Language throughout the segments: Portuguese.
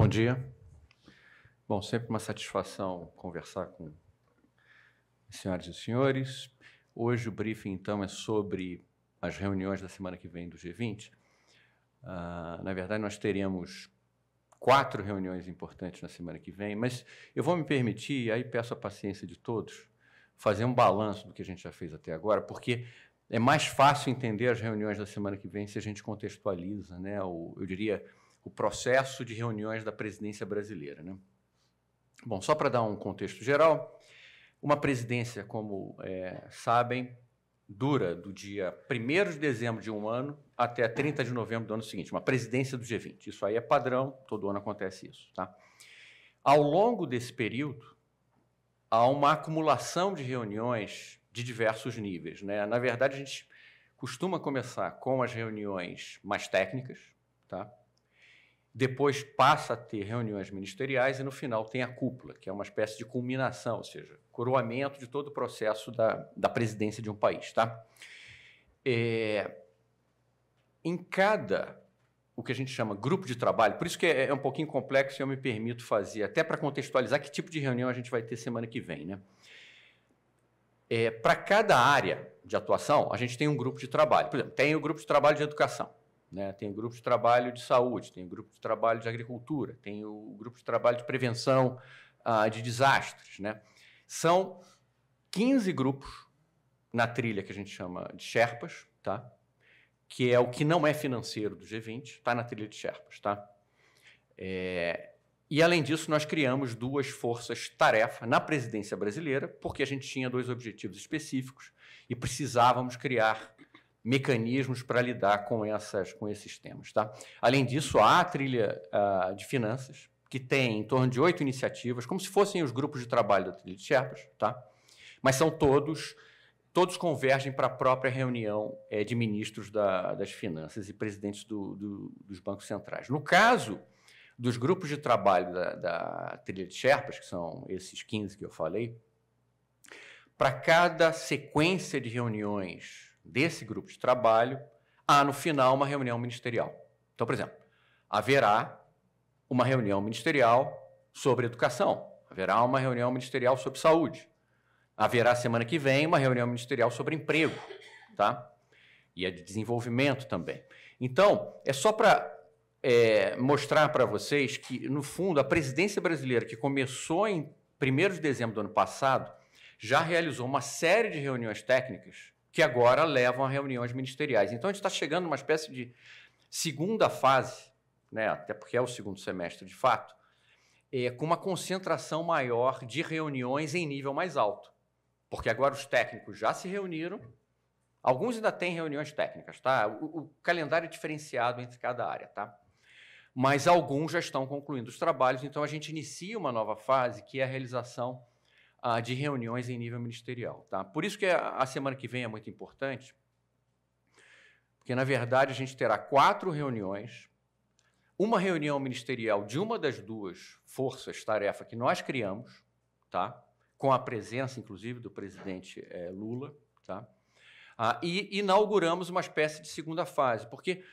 Bom uhum. dia. Bom, sempre uma satisfação conversar com senhoras e senhores. Hoje o briefing, então, é sobre as reuniões da semana que vem do G20. Uh, ah, na verdade, nós teremos quatro reuniões importantes na semana que vem, mas eu vou me permitir, aí peço a paciência de todos, fazer um balanço do que a gente já fez até agora, porque é mais fácil entender as reuniões da semana que vem se a gente contextualiza, né? Ou, eu diria, o processo de reuniões da presidência brasileira. Né? Bom, só para dar um contexto geral, uma presidência, como é, sabem, dura do dia 1 de dezembro de um ano até 30 de novembro do ano seguinte, uma presidência do G20. Isso aí é padrão, todo ano acontece isso. Tá? Ao longo desse período, há uma acumulação de reuniões de diversos níveis. Né? Na verdade, a gente costuma começar com as reuniões mais técnicas, tá? depois passa a ter reuniões ministeriais e no final tem a cúpula, que é uma espécie de culminação, ou seja, coroamento de todo o processo da, da presidência de um país. Tá? É, em cada o que a gente chama grupo de trabalho, por isso que é, é um pouquinho complexo e eu me permito fazer, até para contextualizar que tipo de reunião a gente vai ter semana que vem. Né? É, para cada área de atuação, a gente tem um grupo de trabalho. Por exemplo, tem o grupo de trabalho de educação né? Tem o grupo de trabalho de saúde, tem o grupo de trabalho de agricultura, tem o grupo de trabalho de prevenção uh, de desastres. Né? São 15 grupos na trilha que a gente chama de Sherpas, tá? que é o que não é financeiro do G20, está na trilha de Sherpas. Tá? É... E, além disso, nós criamos duas forças-tarefa na presidência brasileira, porque a gente tinha dois objetivos específicos e precisávamos criar mecanismos para lidar com, essas, com esses temas. Tá? Além disso, há a trilha uh, de finanças, que tem em torno de oito iniciativas, como se fossem os grupos de trabalho da trilha de Sherpas, tá? mas são todos, todos convergem para a própria reunião é, de ministros da, das finanças e presidentes do, do, dos bancos centrais. No caso dos grupos de trabalho da, da trilha de Sherpas, que são esses 15 que eu falei, para cada sequência de reuniões desse grupo de trabalho, há no final uma reunião ministerial. Então, por exemplo, haverá uma reunião ministerial sobre educação, haverá uma reunião ministerial sobre saúde, haverá semana que vem uma reunião ministerial sobre emprego, tá? E a é de desenvolvimento também. Então, é só para é, mostrar para vocês que, no fundo, a presidência brasileira, que começou em 1 de dezembro do ano passado, já realizou uma série de reuniões técnicas que agora levam a reuniões ministeriais. Então, a gente está chegando numa espécie de segunda fase, né, até porque é o segundo semestre de fato, é, com uma concentração maior de reuniões em nível mais alto. Porque agora os técnicos já se reuniram, alguns ainda têm reuniões técnicas, tá? O, o calendário é diferenciado entre cada área, tá? Mas alguns já estão concluindo os trabalhos, então a gente inicia uma nova fase que é a realização uh, de reuniões em nível ministerial. Tá? Por isso que a, semana que vem é muito importante, porque, na verdade, a gente terá quatro reuniões, uma reunião ministerial de uma das duas forças-tarefa que nós criamos, tá? com a presença, inclusive, do presidente é, Lula, tá? Ah, e inauguramos uma espécie de segunda fase, porque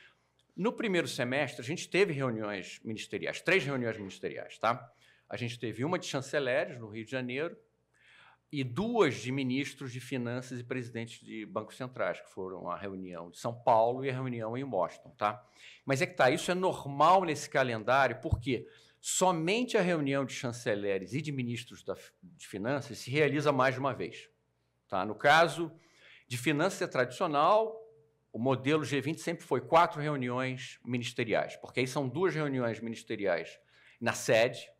no primeiro semestre a gente teve reuniões ministeriais, três reuniões ministeriais, tá? A gente teve uma de chanceleres no Rio de Janeiro, e duas de ministros de finanças e presidentes de bancos centrais, que foram a reunião de São Paulo e a reunião em Boston, tá? Mas é que tá, isso é normal nesse calendário, porque somente a reunião de chanceleres e de ministros da, de finanças se realiza mais de uma vez, tá? No caso de finanças é tradicional, o modelo G20 sempre foi quatro reuniões ministeriais, porque aí são duas reuniões ministeriais na sede,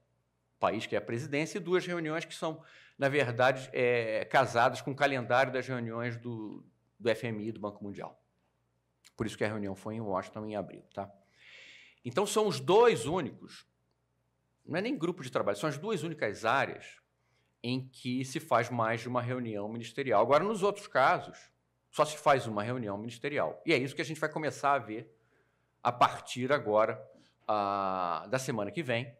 país que é a presidência, e duas reuniões que são na verdade, é, casadas com o calendário das reuniões do, do FMI e do Banco Mundial. Por isso que a reunião foi em Washington em abril. Tá? Então, são os dois únicos, não é nem grupo de trabalho, são as duas únicas áreas em que se faz mais de uma reunião ministerial. Agora, nos outros casos, só se faz uma reunião ministerial. E é isso que a gente vai começar a ver a partir agora a, ah, da semana que vem,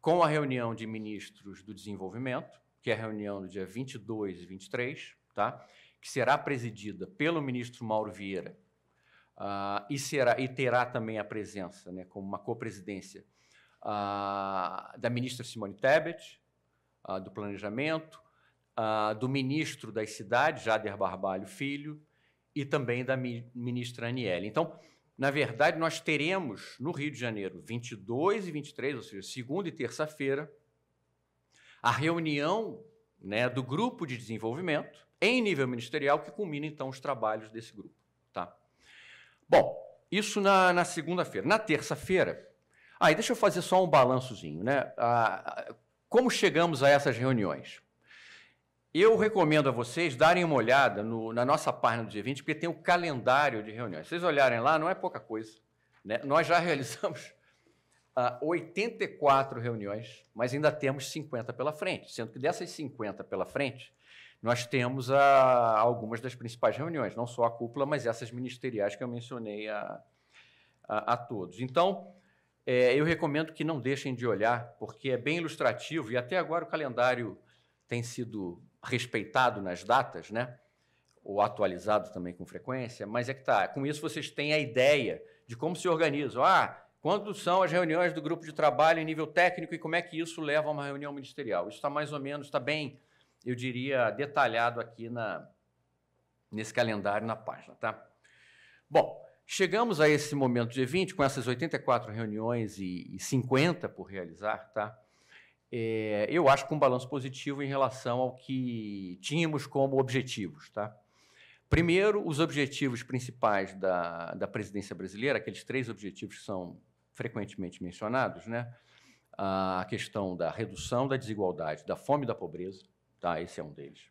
com a reunião de ministros do desenvolvimento que é a reunião do dia 22 e 23, tá? que será presidida pelo ministro Mauro Vieira uh, e, será, e terá também a presença, né, como uma co-presidência, uh, da ministra Simone Tebet, uh, do Planejamento, do ministro das Cidades, Jader Barbalho Filho, e também da ministra Aniele. Então, na verdade, nós teremos no Rio de Janeiro 22 e 23, ou seja, segunda e terça-feira, a reunião né, do grupo de desenvolvimento em nível ministerial que culmina então os trabalhos desse grupo. Tá? Bom, isso na, na segunda-feira. Na terça-feira, aí ah, deixa eu fazer só um balançozinho, né? como chegamos a essas reuniões? Eu recomendo a vocês darem uma olhada no, na nossa página do dia 20 porque tem o calendário de reuniões. Se vocês olharem lá, não é pouca coisa. Né? Nós já realizamos 84 reuniões, mas ainda temos 50 pela frente, sendo que dessas 50 pela frente, nós temos a, ah, algumas das principais reuniões, não só a cúpula, mas essas ministeriais que eu mencionei a, a, a todos. Então, é, eu recomendo que não deixem de olhar, porque é bem ilustrativo e até agora o calendário tem sido respeitado nas datas, né? ou atualizado também com frequência, mas é que tá. Com isso vocês têm a ideia de como se organizam. Ah, quando são as reuniões do grupo de trabalho em nível técnico e como é que isso leva a uma reunião ministerial? Isso está mais ou menos, está bem, eu diria, detalhado aqui na, nesse calendário, na página, tá? Bom, chegamos a esse momento de 20 com essas 84 reuniões e, e 50 por realizar, tá? É, eu acho que um balanço positivo em relação ao que tínhamos como objetivos, tá? Primeiro, os objetivos principais da, da presidência brasileira, aqueles três objetivos que são frequentemente mencionados, né? a questão da redução da desigualdade, da fome e da pobreza, tá? esse é um deles.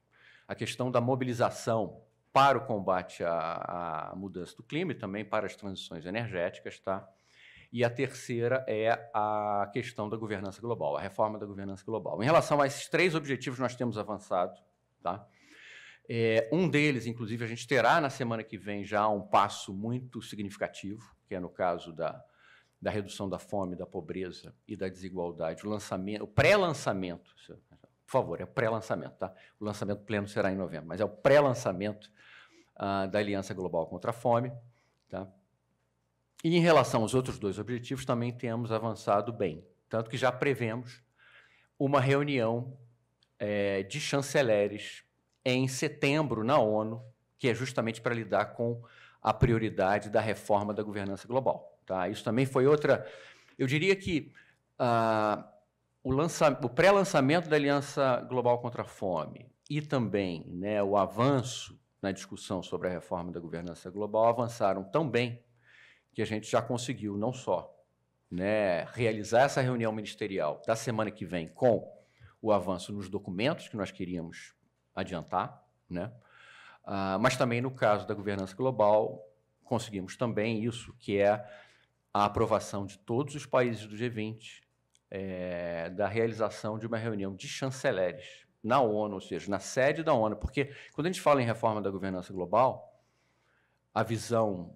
A questão da mobilização para o combate à, à mudança do clima e também para as transições energéticas, tá? E a terceira é a questão da governança global, a reforma da governança global. Em relação a esses três objetivos, nós temos avançado, tá? É, um deles, inclusive, a gente terá na semana que vem já um passo muito significativo, que é no caso da, da redução da fome, da pobreza e da desigualdade. O lançamento, o pré-lançamento, por favor, é o pré-lançamento, tá? O lançamento pleno será em novembro, mas é o pré-lançamento ah, da Aliança Global contra a Fome, tá? E em relação aos outros dois objetivos, também temos avançado bem, tanto que já prevemos uma reunião é, de chanceleres em setembro na ONU, que é justamente para lidar com a prioridade da reforma da governança global. Tá? Isso também foi outra. Eu diria que ah, o, lança... o pré-lançamento da Aliança Global contra a Fome e também né, o avanço na discussão sobre a reforma da governança global avançaram tão bem que a gente já conseguiu não só né, realizar essa reunião ministerial da semana que vem com o avanço nos documentos que nós queríamos adiantar, né? Uh, mas também no caso da governança global, conseguimos também isso, que é a aprovação de todos os países do G20 é, da realização de uma reunião de chanceleres na ONU, ou seja, na sede da ONU. Porque quando a gente fala em reforma da governança global, a visão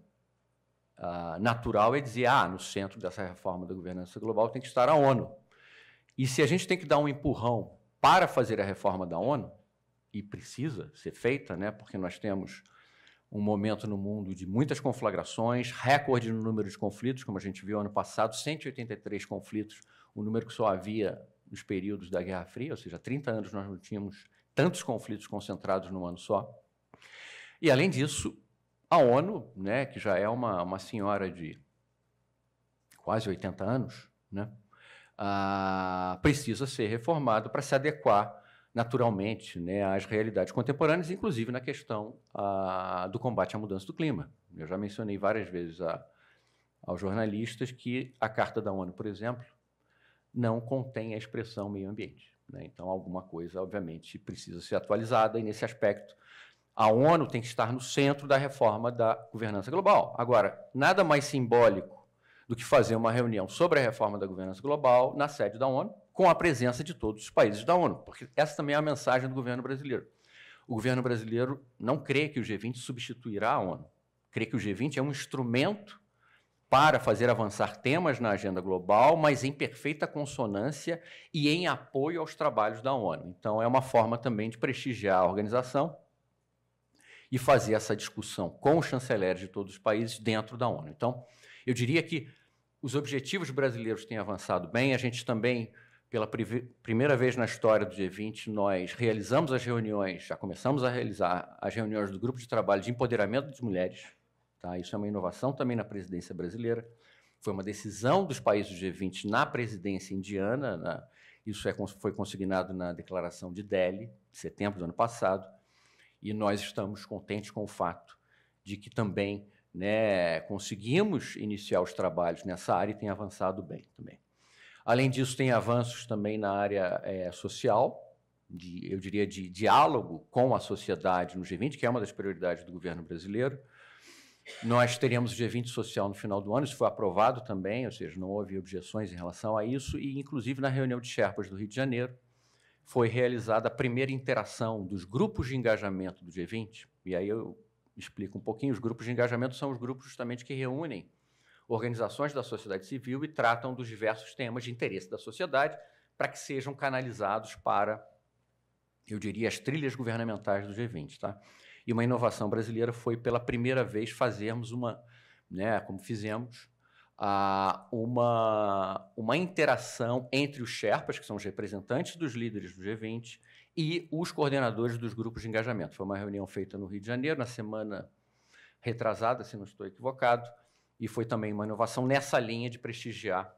uh, natural é dizer, ah, no centro dessa reforma da governança global tem que estar a ONU. E se a gente tem que dar um empurrão para fazer a reforma da ONU, e precisa ser feita, né? porque nós temos um momento no mundo de muitas conflagrações, recorde no número de conflitos, como a gente viu ano passado, 183 conflitos, o um número que só havia nos períodos da Guerra Fria, ou seja, 30 anos nós não tínhamos tantos conflitos concentrados num ano só. E, além disso, a ONU, né, que já é uma, uma senhora de quase 80 anos, né, ah, precisa ser reformado para se adequar naturalmente né, às realidades contemporâneas, inclusive na questão a, ah, do combate à mudança do clima. Eu já mencionei várias vezes a, aos jornalistas que a Carta da ONU, por exemplo, não contém a expressão meio ambiente. Né? Então, alguma coisa, obviamente, precisa ser atualizada, e nesse aspecto, a ONU tem que estar no centro da reforma da governança global. Agora, nada mais simbólico do que fazer uma reunião sobre a reforma da governança global na sede da ONU, com a presença de todos os países da ONU, porque essa também é a mensagem do governo brasileiro. O governo brasileiro não crê que o G20 substituirá a ONU, crê que o G20 é um instrumento para fazer avançar temas na agenda global, mas em perfeita consonância e em apoio aos trabalhos da ONU. Então, é uma forma também de prestigiar a organização e fazer essa discussão com os chanceleres de todos os países dentro da ONU. Então, eu diria que os objetivos brasileiros têm avançado bem, a gente também pela primeira vez na história do G20, nós realizamos as reuniões, já começamos a realizar as reuniões do grupo de trabalho de empoderamento das mulheres. Tá? Isso é uma inovação também na presidência brasileira. Foi uma decisão dos países do G20 na presidência indiana. Na, isso é, foi consignado na declaração de Delhi, de setembro do ano passado. E nós estamos contentes com o fato de que também né, conseguimos iniciar os trabalhos nessa área e tem avançado bem também. Além disso, tem avanços também na área é, social, de, eu diria de diálogo com a sociedade no G20, que é uma das prioridades do governo brasileiro. Nós teremos o G20 social no final do ano, isso foi aprovado também, ou seja, não houve objeções em relação a isso, e inclusive na reunião de Sherpas do Rio de Janeiro foi realizada a primeira interação dos grupos de engajamento do G20, e aí eu explico um pouquinho, os grupos de engajamento são os grupos justamente que reúnem organizações da sociedade civil e tratam dos diversos temas de interesse da sociedade para que sejam canalizados para, eu diria, as trilhas governamentais do G20. Tá? E uma inovação brasileira foi pela primeira vez fazermos uma, né, como fizemos, a, uma, uma interação entre os Sherpas, que são os representantes dos líderes do G20, e os coordenadores dos grupos de engajamento. Foi uma reunião feita no Rio de Janeiro, na semana retrasada, se não estou equivocado, e foi também uma inovação nessa linha de prestigiar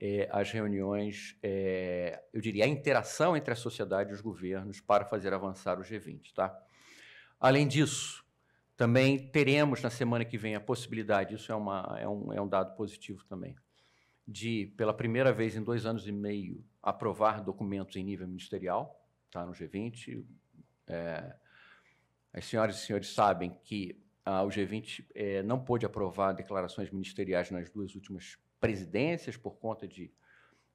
eh, as reuniões, eh, eu diria, a interação entre a sociedade e os governos para fazer avançar o G20. Tá? Além disso, também teremos na semana que vem a possibilidade, isso é, uma, é, um, é um dado positivo também, de, pela primeira vez em dois anos e meio, aprovar documentos em nível ministerial, tá, no G20. É, eh, as senhoras e senhores sabem que ah, o G20 eh, é, não pôde aprovar declarações ministeriais nas duas últimas presidências por conta de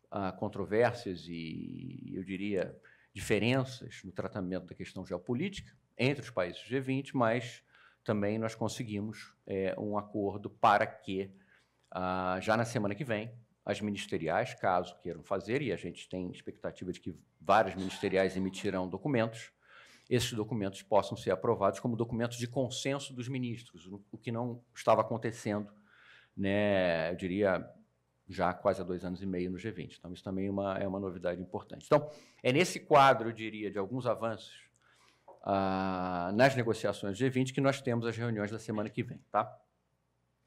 ah, controvérsias e, eu diria, diferenças no tratamento da questão geopolítica entre os países G20, mas também nós conseguimos eh, um acordo para que, ah, já na semana que vem, as ministeriais, caso queiram fazer, e a gente tem expectativa de que várias ministeriais emitirão documentos, esses documentos possam ser aprovados como documentos de consenso dos ministros, o que não estava acontecendo, né, eu diria, já quase há dois anos e meio no G20. Então, isso também é uma, é uma novidade importante. Então, é nesse quadro, eu diria, de alguns avanços ah, nas negociações do G20 que nós temos as reuniões da semana que vem, tá?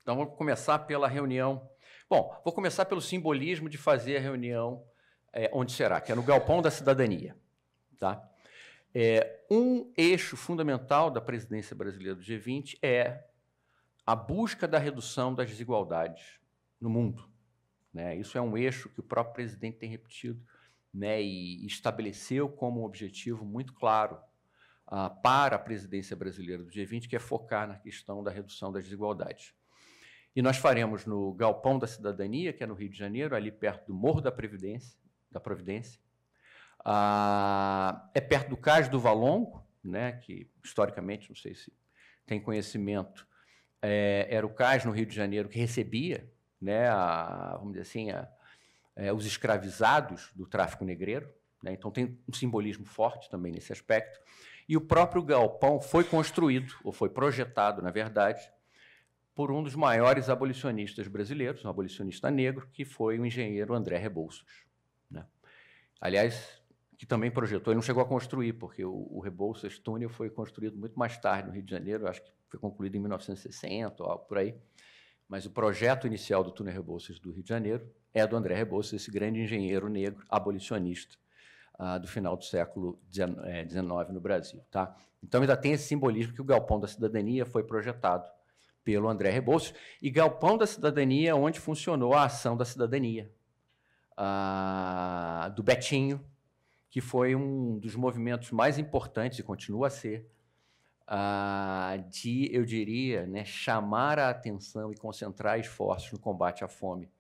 Então, vamos começar pela reunião. Bom, vou começar pelo simbolismo de fazer a reunião é, onde será, que é no Galpão da Cidadania, tá? É, um eixo fundamental da presidência brasileira do G20 é a busca da redução das desigualdades no mundo. Né? Isso é um eixo que o próprio presidente tem repetido né? e estabeleceu como um objetivo muito claro ah, para a presidência brasileira do G20, que é focar na questão da redução das desigualdades. E nós faremos no Galpão da Cidadania, que é no Rio de Janeiro, ali perto do Morro da Previdência, da Providência, ah, é perto do Cais do Valongo, né, que historicamente, não sei se tem conhecimento, é, era o Cais no Rio de Janeiro que recebia, né, a, vamos dizer assim, a, é, os escravizados do tráfico negreiro. Né, então tem um simbolismo forte também nesse aspecto. E o próprio galpão foi construído, ou foi projetado, na verdade, por um dos maiores abolicionistas brasileiros, um abolicionista negro, que foi o engenheiro André Rebouças. Né? Aliás, que também projetou, ele não chegou a construir, porque o, o Rebouças Túnel foi construído muito mais tarde no Rio de Janeiro, acho que foi concluído em 1960 ou algo por aí. Mas o projeto inicial do Túnel Rebouças do Rio de Janeiro é do André Rebouças, esse grande engenheiro negro abolicionista ah, do final do século XIX é, no Brasil. Tá? Então ainda tem esse simbolismo que o Galpão da Cidadania foi projetado pelo André Rebouças, e Galpão da Cidadania, é onde funcionou a ação da cidadania, ah, do Betinho, que foi um dos movimentos mais importantes, e continua a ser, uh, de, eu diria, né, chamar a atenção e concentrar esforços no combate à fome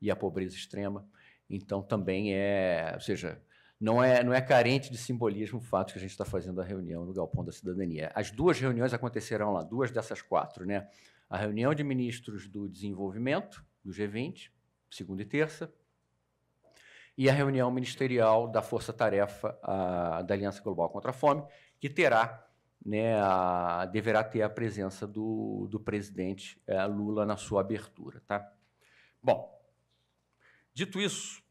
e à pobreza extrema. Então, também é, ou seja, não é, não é carente de simbolismo o fato que a gente está fazendo a reunião no Galpão da Cidadania. As duas reuniões acontecerão lá, duas dessas quatro, né? A reunião de ministros do desenvolvimento, do G20, segunda e terça, e a reunião ministerial da Força Tarefa a, da Aliança Global contra a Fome, que terá, né, a, deverá ter a presença do, do presidente é, Lula na sua abertura. Tá? Bom, dito isso,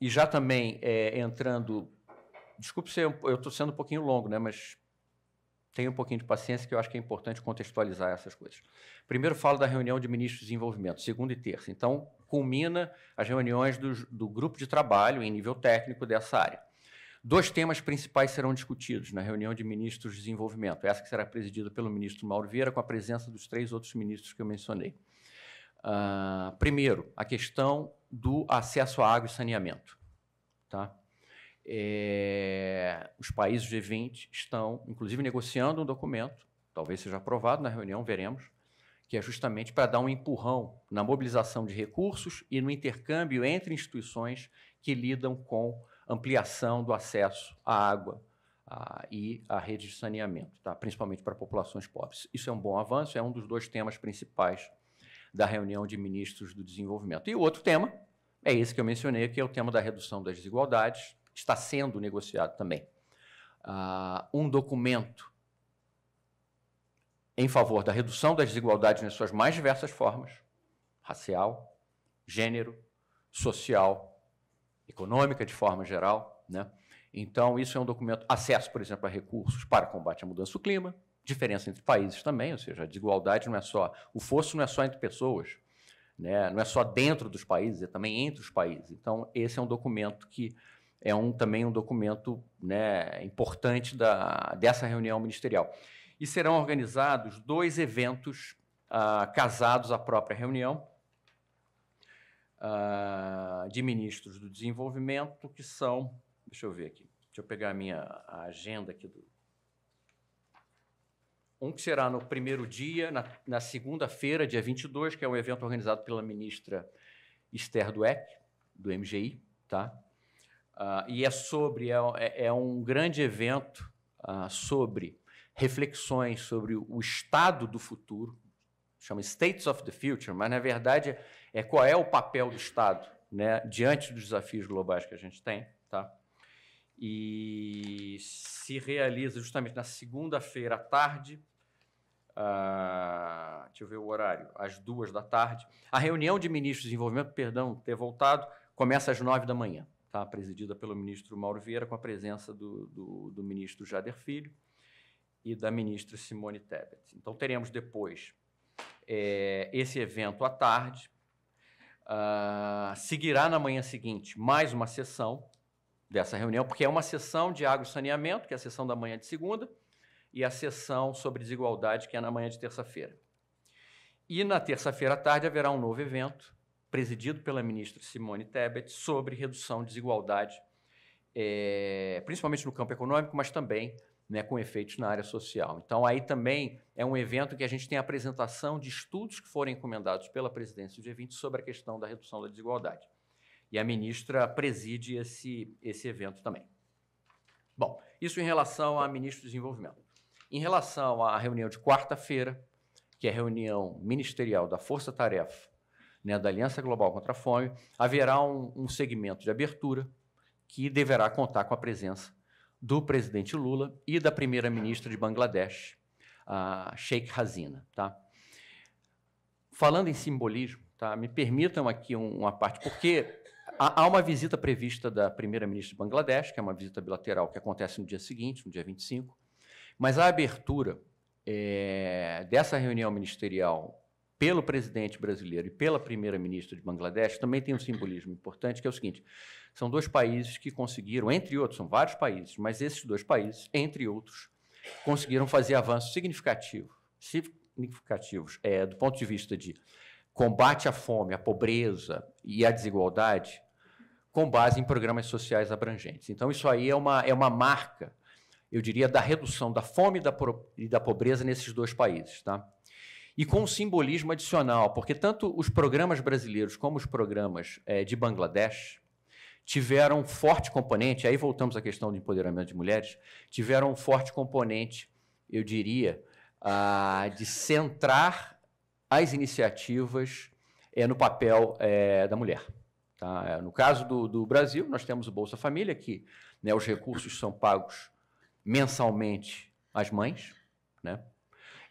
e já também é, entrando. Desculpe se eu estou sendo um pouquinho longo, né, mas tenha um pouquinho de paciência, que eu acho que é importante contextualizar essas coisas. Primeiro, falo da reunião de ministros de desenvolvimento, segunda e terça. Então, culmina as reuniões do, do grupo de trabalho em nível técnico dessa área. Dois temas principais serão discutidos na reunião de ministros de desenvolvimento, essa que será presidida pelo ministro Mauro Vieira, com a presença dos três outros ministros que eu mencionei. Uh, primeiro, a questão do acesso à água e saneamento. Tá? É, os países G20 estão, inclusive, negociando um documento, talvez seja aprovado na reunião, veremos, que é justamente para dar um empurrão na mobilização de recursos e no intercâmbio entre instituições que lidam com ampliação do acesso à água e à rede de saneamento, tá? principalmente para populações pobres. Isso é um bom avanço, é um dos dois temas principais da reunião de ministros do desenvolvimento. E o outro tema é esse que eu mencionei, que é o tema da redução das desigualdades, está sendo negociado também, uh, um documento em favor da redução das desigualdades nas suas mais diversas formas racial, gênero, social, econômica de forma geral. Né? Então, isso é um documento, acesso, por exemplo, a recursos para combate à mudança do clima, diferença entre países também, ou seja, a desigualdade não é só, o fosso não é só entre pessoas, né? não é só dentro dos países, é também entre os países. Então, esse é um documento que é um, também um documento né, importante da, dessa reunião ministerial. E serão organizados dois eventos ah, casados à própria reunião ah, de ministros do desenvolvimento, que são. Deixa eu ver aqui. Deixa eu pegar a minha a agenda aqui do, um que será no primeiro dia, na, na segunda-feira, dia 22, que é um evento organizado pela ministra Esther Dweck, do MGI, tá? Uh, e é sobre, é, é, é um grande evento uh, sobre reflexões sobre o estado do futuro, chama States of the Future, mas na verdade é qual é o papel do Estado né, diante dos desafios globais que a gente tem. Tá? E se realiza justamente na segunda-feira à tarde, uh, deixa eu ver o horário, às duas da tarde. A reunião de ministros de desenvolvimento, perdão, ter voltado, começa às nove da manhã tá? presidida pelo ministro Mauro Vieira, com a presença do, do, do ministro Jader Filho e da ministra Simone Tebet. Então, teremos depois é, esse evento à tarde. Ah, seguirá na manhã seguinte mais uma sessão dessa reunião, porque é uma sessão de água e saneamento, que é a sessão da manhã de segunda, e a sessão sobre desigualdade, que é na manhã de terça-feira. E na terça-feira à tarde haverá um novo evento presidido pela ministra Simone Tebet, sobre redução de desigualdade, é, principalmente no campo econômico, mas também né, com efeitos na área social. Então, aí também é um evento que a gente tem a apresentação de estudos que foram encomendados pela presidência do G20 sobre a questão da redução da desigualdade. E a ministra preside esse, esse evento também. Bom, isso em relação à ministra do Desenvolvimento. Em relação à reunião de quarta-feira, que é a reunião ministerial da Força Tarefa né, da Aliança Global contra a Fome, haverá um, um segmento de abertura que deverá contar com a presença do presidente Lula e da primeira-ministra de Bangladesh, a Sheikh Hasina. Tá? Falando em simbolismo, tá, me permitam aqui uma parte, porque há uma visita prevista da primeira-ministra de Bangladesh, que é uma visita bilateral que acontece no dia seguinte, no dia 25, mas a abertura é, dessa reunião ministerial pelo presidente brasileiro e pela primeira-ministra de Bangladesh também tem um simbolismo importante, que é o seguinte: são dois países que conseguiram, entre outros, são vários países, mas esses dois países, entre outros, conseguiram fazer avanços significativos, significativos é, do ponto de vista de combate à fome, à pobreza e à desigualdade, com base em programas sociais abrangentes. Então, isso aí é uma, é uma marca, eu diria, da redução da fome e da, e da pobreza nesses dois países, tá? e com um simbolismo adicional, porque tanto os programas brasileiros como os programas é, de Bangladesh tiveram forte componente, aí voltamos à questão do empoderamento de mulheres, tiveram um forte componente, eu diria, a de centrar as iniciativas é, no papel é, da mulher. Tá? É, no caso do, do, Brasil, nós temos o Bolsa Família, que né, os recursos são pagos mensalmente às mães, né?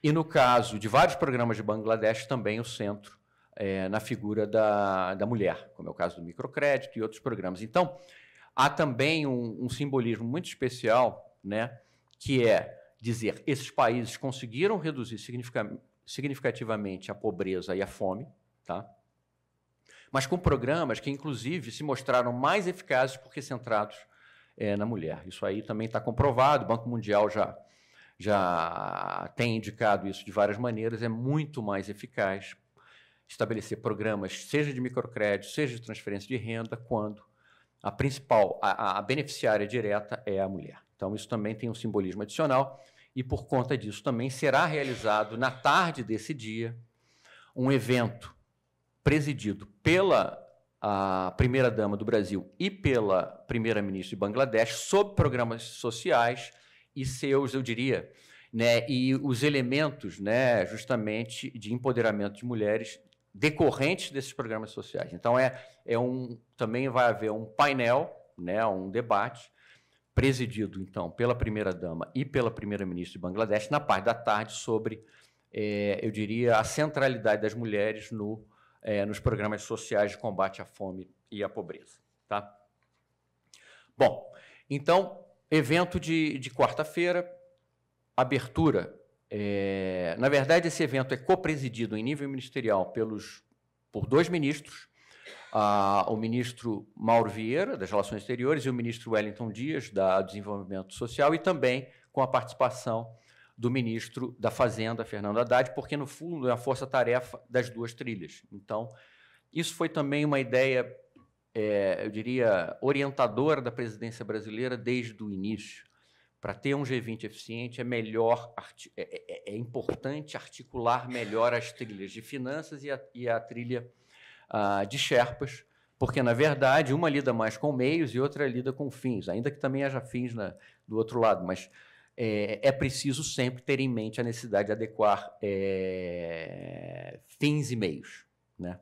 E no caso de vários programas de Bangladesh, também o centro é, na figura da, da mulher, como é o caso do microcrédito e outros programas. Então, há também um, um simbolismo muito especial, né, que é dizer esses países conseguiram reduzir significativamente a pobreza e a fome, tá? mas com programas que, inclusive, se mostraram mais eficazes porque centrados é, na mulher. Isso aí também está comprovado, o Banco Mundial já já tem indicado isso de várias maneiras, é muito mais eficaz estabelecer programas, seja de microcrédito, seja de transferência de renda, quando a principal, a, a beneficiária direta é a mulher. Então, isso também tem um simbolismo adicional e, por conta disso, também será realizado na tarde desse dia um evento presidido pela a primeira-dama do Brasil e pela primeira-ministra de Bangladesh sobre programas sociais e seus, eu diria, né, e os elementos, né, justamente de empoderamento de mulheres decorrentes desses programas sociais. Então é, é um também vai haver um painel, né, um debate presidido então pela primeira dama e pela primeira ministra de Bangladesh na parte da tarde sobre, é, eu diria, a centralidade das mulheres no é, nos programas sociais de combate à fome e à pobreza, tá? Bom, então Evento de, de quarta-feira, abertura. É, na verdade, esse evento é copresidido em nível ministerial pelos, por dois ministros, a, o ministro Mauro Vieira, das Relações Exteriores, e o ministro Wellington Dias, da Desenvolvimento Social, e também com a participação do ministro da Fazenda, Fernando Haddad, porque, no fundo, é a força-tarefa das duas trilhas. Então, isso foi também uma ideia é, eu diria, orientadora da presidência brasileira desde o início. Para ter um G20 eficiente, é melhor é é, é, é, importante articular melhor as trilhas de finanças e a, e a trilha uh, de Sherpas, porque, na verdade, uma lida mais com meios e outra lida com fins, ainda que também haja fins na, do outro lado, mas é, é, preciso sempre ter em mente a necessidade de adequar é, fins e meios. Né?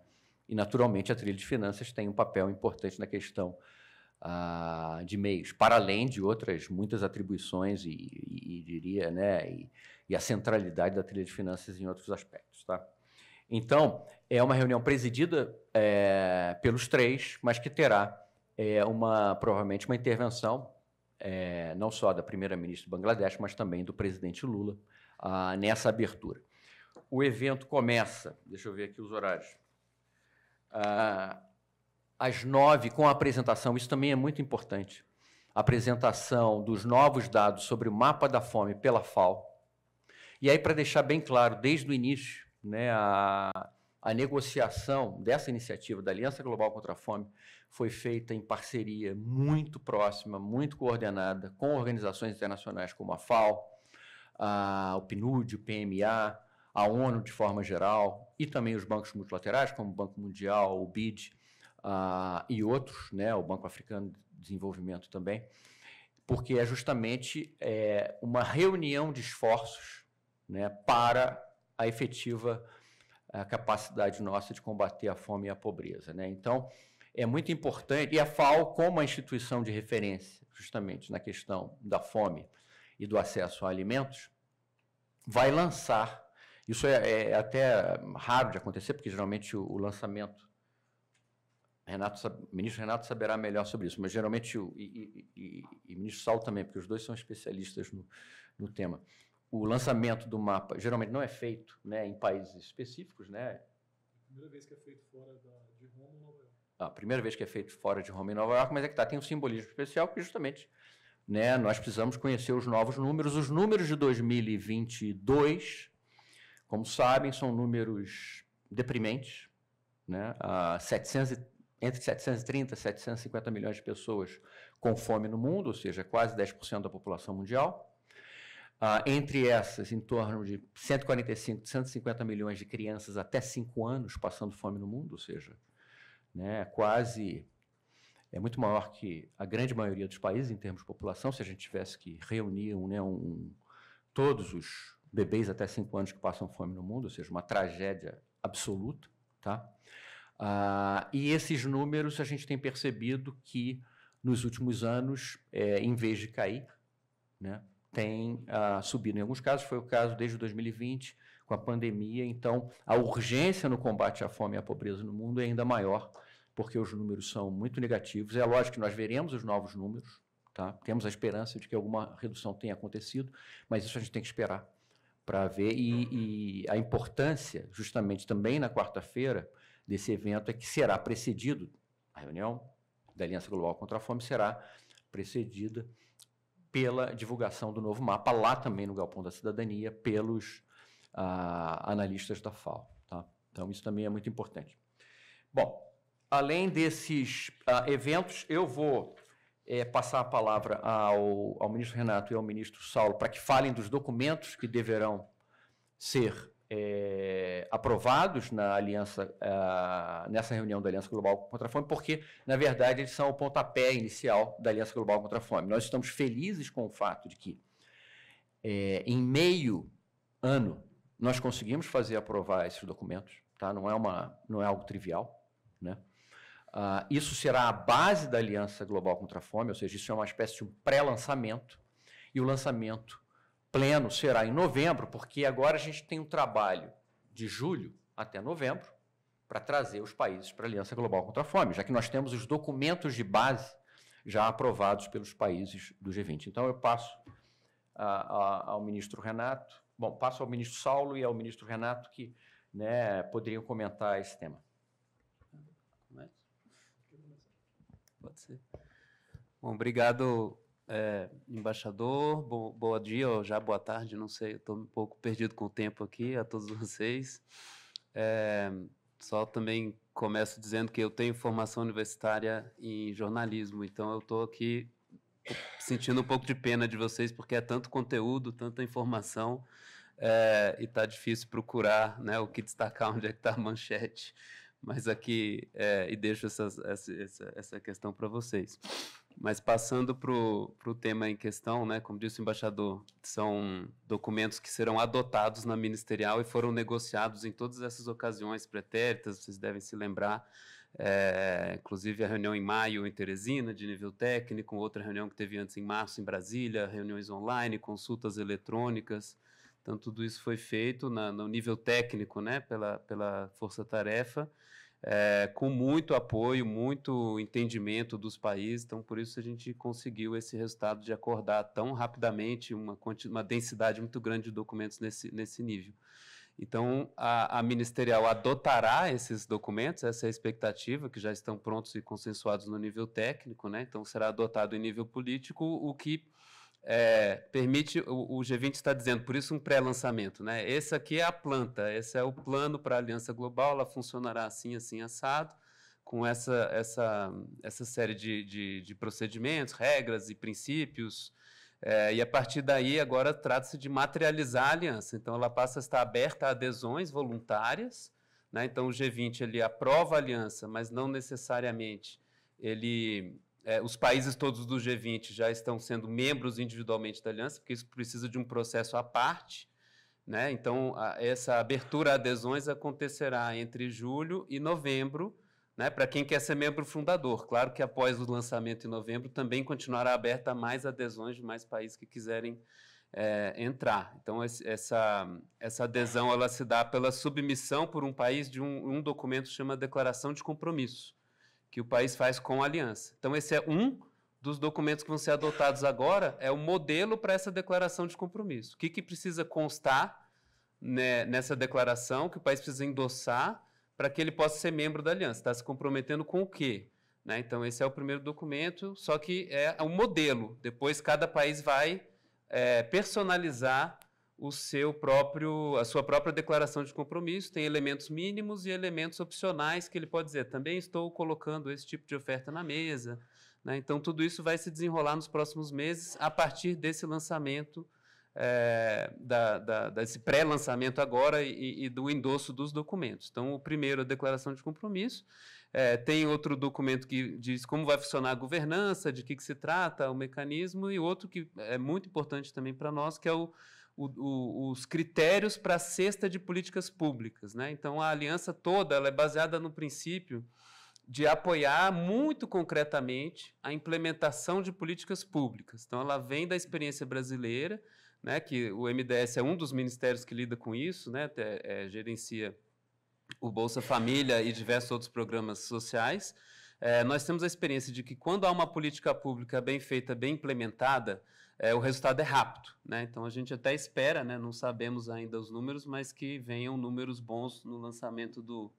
E, naturalmente, a trilha de finanças tem um papel importante na questão ah, de meios, para além de outras muitas atribuições e, e, e diria, né, e, e, a centralidade da trilha de finanças em outros aspectos, tá? Então, é uma reunião presidida é, pelos três, mas que terá é, uma, provavelmente uma intervenção é, não só da primeira-ministra do Bangladesh, mas também do presidente Lula ah, nessa abertura. O evento começa, deixa eu ver aqui os horários, ah, às nove, com a apresentação, isso também é muito importante, a apresentação dos novos dados sobre o mapa da fome pela FAO. E aí, para deixar bem claro, desde o início, né, a, a negociação dessa iniciativa da Aliança Global contra a Fome foi feita em parceria muito próxima, muito coordenada com organizações internacionais como a FAO, a, o PNUD, o PMA, a ONU de forma geral e também os bancos multilaterais, como o Banco Mundial, o BID uh, ah, e outros, né, o Banco Africano de Desenvolvimento também, porque é justamente é, uma reunião de esforços né, para a efetiva a ah, capacidade nossa de combater a fome e a pobreza. Né? Então, é muito importante, e a FAO como a instituição de referência, justamente na questão da fome e do acesso a alimentos, vai lançar isso é, é, é até raro de acontecer, porque geralmente o, o lançamento Renato, o ministro Renato saberá melhor sobre isso, mas geralmente, o, e, e, e, o ministro Sal também, porque os dois são especialistas no, no, tema. O lançamento do mapa geralmente não é feito né, em países específicos, né? Primeira vez que é feito fora da, de Roma e Nova York. Ah, primeira vez que é feito fora de Roma e Nova York, mas é que tá, tem um simbolismo especial, porque justamente né, nós precisamos conhecer os novos números. Os números de 2022 como sabem, são números deprimentes. Né? 700, ah, entre 730 e 750 milhões de pessoas com fome no mundo, ou seja, quase 10% da população mundial. Ah, entre essas, em torno de 145, 150 milhões de crianças até 5 anos passando fome no mundo, ou seja, né, quase é muito maior que a grande maioria dos países em termos de população. Se a gente tivesse que reunir né, um, todos os bebês até 5 anos que passam fome no mundo, ou seja, uma tragédia absoluta. Tá? Ah, e esses números a gente tem percebido que nos últimos anos, é, em vez de cair, né, tem ah, subido. Em alguns casos, foi o caso desde 2020, com a pandemia. Então, a urgência no combate à fome e à pobreza no mundo é ainda maior, porque os números são muito negativos. É lógico que nós veremos os novos números, tá? temos a esperança de que alguma redução tenha acontecido, mas isso a gente tem que esperar para ver. E, e, a importância, justamente também na quarta-feira, desse evento é que será precedido a reunião da Aliança Global contra a Fome será precedida pela divulgação do novo mapa, lá também no Galpão da Cidadania, pelos ah, analistas da FAO. Tá? Então, isso também é muito importante. Bom, além desses ah, eventos, eu vou é, passar a palavra ao, ao ministro Renato e ao ministro Saulo para que falem dos documentos que deverão ser é, aprovados na aliança, nessa reunião da Aliança Global contra a Fome, porque, na verdade, eles são o pontapé inicial da Aliança Global contra a Fome. Nós estamos felizes com o fato de que, é, em meio ano, nós conseguimos fazer aprovar esses documentos, tá? não, é uma, não é algo trivial. Né? Uh, isso será a base da Aliança Global contra a Fome, ou seja, isso é uma espécie de um pré-lançamento, e o lançamento pleno será em novembro, porque agora a gente tem um trabalho de julho até novembro para trazer os países para a Aliança Global contra a Fome, já que nós temos os documentos de base já aprovados pelos países do G20. Então eu passo ah, ao ministro Renato, bom, passo ao ministro Saulo e ao ministro Renato que né, poderiam comentar esse tema. Pode ser. Bom, obrigado, é, embaixador. Bo boa dia ou já boa tarde, não sei, estou um pouco perdido com o tempo aqui, a todos vocês. É, só também começo dizendo que eu tenho formação universitária em jornalismo, então eu estou aqui sentindo um pouco de pena de vocês, porque é tanto conteúdo, tanta informação, é, e está difícil procurar né, o que destacar, onde é que está a manchete mas aqui é, e deixo essas, essa, essa, questão para vocês. Mas passando para o tema em questão, né, como disse o embaixador, são documentos que serão adotados na ministerial e foram negociados em todas essas ocasiões pretéritas, vocês devem se lembrar, é, inclusive a reunião em maio em Teresina, de nível técnico, outra reunião que teve antes em março em Brasília, reuniões online, consultas eletrônicas, então, tudo isso foi feito na, no nível técnico, né, pela, pela Força Tarefa, é, eh, com muito apoio, muito entendimento dos países. Então, por isso a gente conseguiu esse resultado de acordar tão rapidamente uma, uma densidade muito grande de documentos nesse, nesse nível. Então, a, a, ministerial adotará esses documentos, essa é a expectativa, que já estão prontos e consensuados no nível técnico, né? Então, será adotado em nível político, o que é, permite, o, o, G20 está dizendo, por isso um pré-lançamento, né? Esse aqui é a planta, esse é o plano para a Aliança Global, ela funcionará assim, assim, assado, com essa, essa, essa série de, de, de procedimentos, regras e princípios, é, e a partir daí agora trata-se de materializar a aliança, então ela passa a estar aberta a adesões voluntárias, né? então o G20 ele aprova a aliança, mas não necessariamente ele é, os países todos do G20 já estão sendo membros individualmente da aliança, porque isso precisa de um processo à parte. Né? Então, a, essa abertura a adesões acontecerá entre julho e novembro, né? para quem quer ser membro fundador. Claro que após o lançamento em novembro também continuará aberta a mais adesões de mais países que quiserem é, entrar. Então, esse, essa, essa adesão ela se dá pela submissão por um país de um, um documento que chama Declaração de Compromisso que o país faz com a aliança. Então, esse é um dos documentos que vão ser adotados agora, é o modelo para essa declaração de compromisso. O que, que precisa constar né, nessa declaração, que o país precisa endossar para que ele possa ser membro da aliança? Está se comprometendo com o quê? Né? Então, esse é o primeiro documento, só que é um modelo. Depois, cada país vai é, personalizar o seu próprio, a sua própria declaração de compromisso, tem elementos mínimos e elementos opcionais que ele pode dizer, também estou colocando esse tipo de oferta na mesa. Né? Então, tudo isso vai se desenrolar nos próximos meses a partir desse lançamento, é, da, da, desse pré-lançamento agora e, e, do endosso dos documentos. Então, o primeiro, a declaração de compromisso. É, tem outro documento que diz como vai funcionar a governança, de que, que se trata, o mecanismo, e outro que é muito importante também para nós, que é o o, o, os critérios para a cesta de políticas públicas. Né? Então, a aliança toda é baseada no princípio de apoiar muito concretamente a implementação de políticas públicas. Então, ela vem da experiência brasileira, né, que o MDS é um dos ministérios que lida com isso, né, é, gerencia o Bolsa Família e diversos outros programas sociais. É, nós temos a experiência de que, quando há uma política pública bem feita, bem implementada, é, o resultado é rápido. Né? Então a gente até espera, né? não sabemos ainda os números, mas que venham números bons no lançamento do,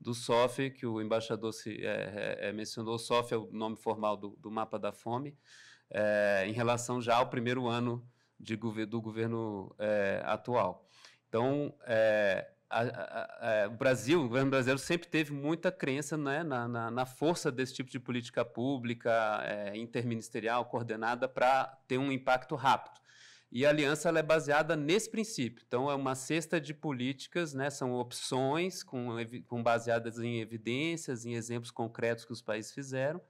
do SOF, que o embaixador se, é, é, é mencionou. O SOF é o nome formal do, do mapa da fome, é, em relação já ao primeiro ano de, do governo é, atual. Então, é, a, a, a, é, o Brasil, o governo brasileiro sempre teve muita crença né, na, na, na, força desse tipo de política pública é, interministerial coordenada para ter um impacto rápido. E a aliança é baseada nesse princípio. Então, é uma cesta de políticas, né, são opções com, com baseadas em evidências, em exemplos concretos que os países fizeram,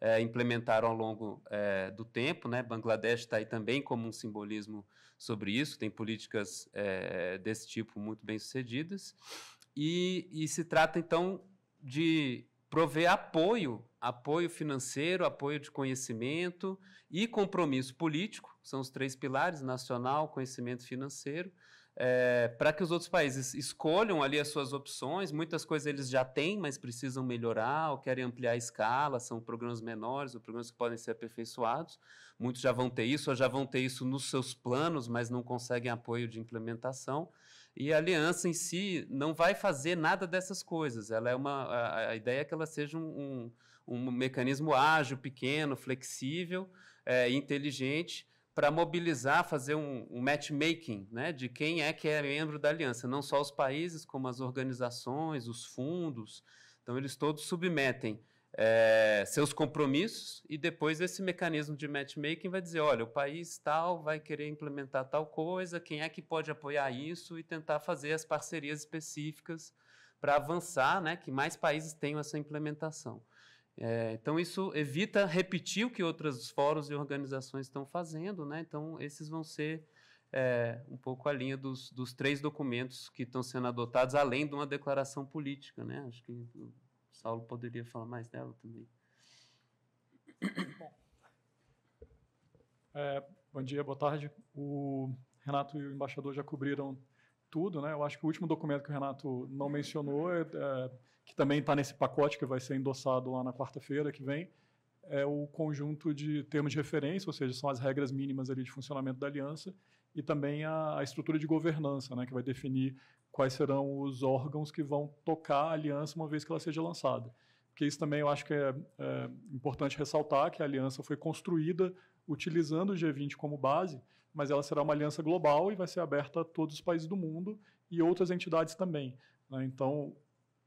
é, implementaram ao longo é, do tempo. Né? Bangladesh está aí também como um simbolismo sobre isso, tem políticas é, desse tipo muito bem sucedidas. E, e se trata então de prover apoio, apoio financeiro, apoio de conhecimento e compromisso político, são os três pilares: nacional, conhecimento financeiro, é, para que os outros países escolham ali as suas opções. Muitas coisas eles já têm, mas precisam melhorar ou querem ampliar a escala. São programas menores ou programas que podem ser aperfeiçoados. Muitos já vão ter isso ou já vão ter isso nos seus planos, mas não conseguem apoio de implementação. E a aliança em si não vai fazer nada dessas coisas. Ela é uma, a, a ideia é que ela seja um, um, um mecanismo ágil, pequeno, flexível, é, inteligente para mobilizar, fazer um, um, matchmaking né, de quem é que é membro da aliança, não só os países, como as organizações, os fundos. Então, eles todos submetem é, seus compromissos e depois esse mecanismo de matchmaking vai dizer: olha, o país tal vai querer implementar tal coisa, quem é que pode apoiar isso e tentar fazer as parcerias específicas para avançar, né, que mais países tenham essa implementação. É, então, isso evita repetir o que outros fóruns e organizações estão fazendo, né? Então, esses vão ser é, um pouco a linha dos, dos, três documentos que estão sendo adotados, além de uma declaração política, né? Acho que o Saulo poderia falar mais dela também. Bom, é, bom dia, boa tarde. O Renato e o embaixador já cobriram tudo, né? Eu acho que o último documento que o Renato não mencionou, é, é, que também está nesse pacote que vai ser endossado lá na quarta-feira que vem, é o conjunto de termos de referência, ou seja, são as regras mínimas ali de funcionamento da aliança e também a, a estrutura de governança, né, que vai definir quais serão os órgãos que vão tocar a aliança uma vez que ela seja lançada. Porque isso também eu acho que é, é importante ressaltar que a aliança foi construída utilizando o G20 como base, mas ela será uma aliança global e vai ser aberta a todos os países do mundo e outras entidades também. Né? Então,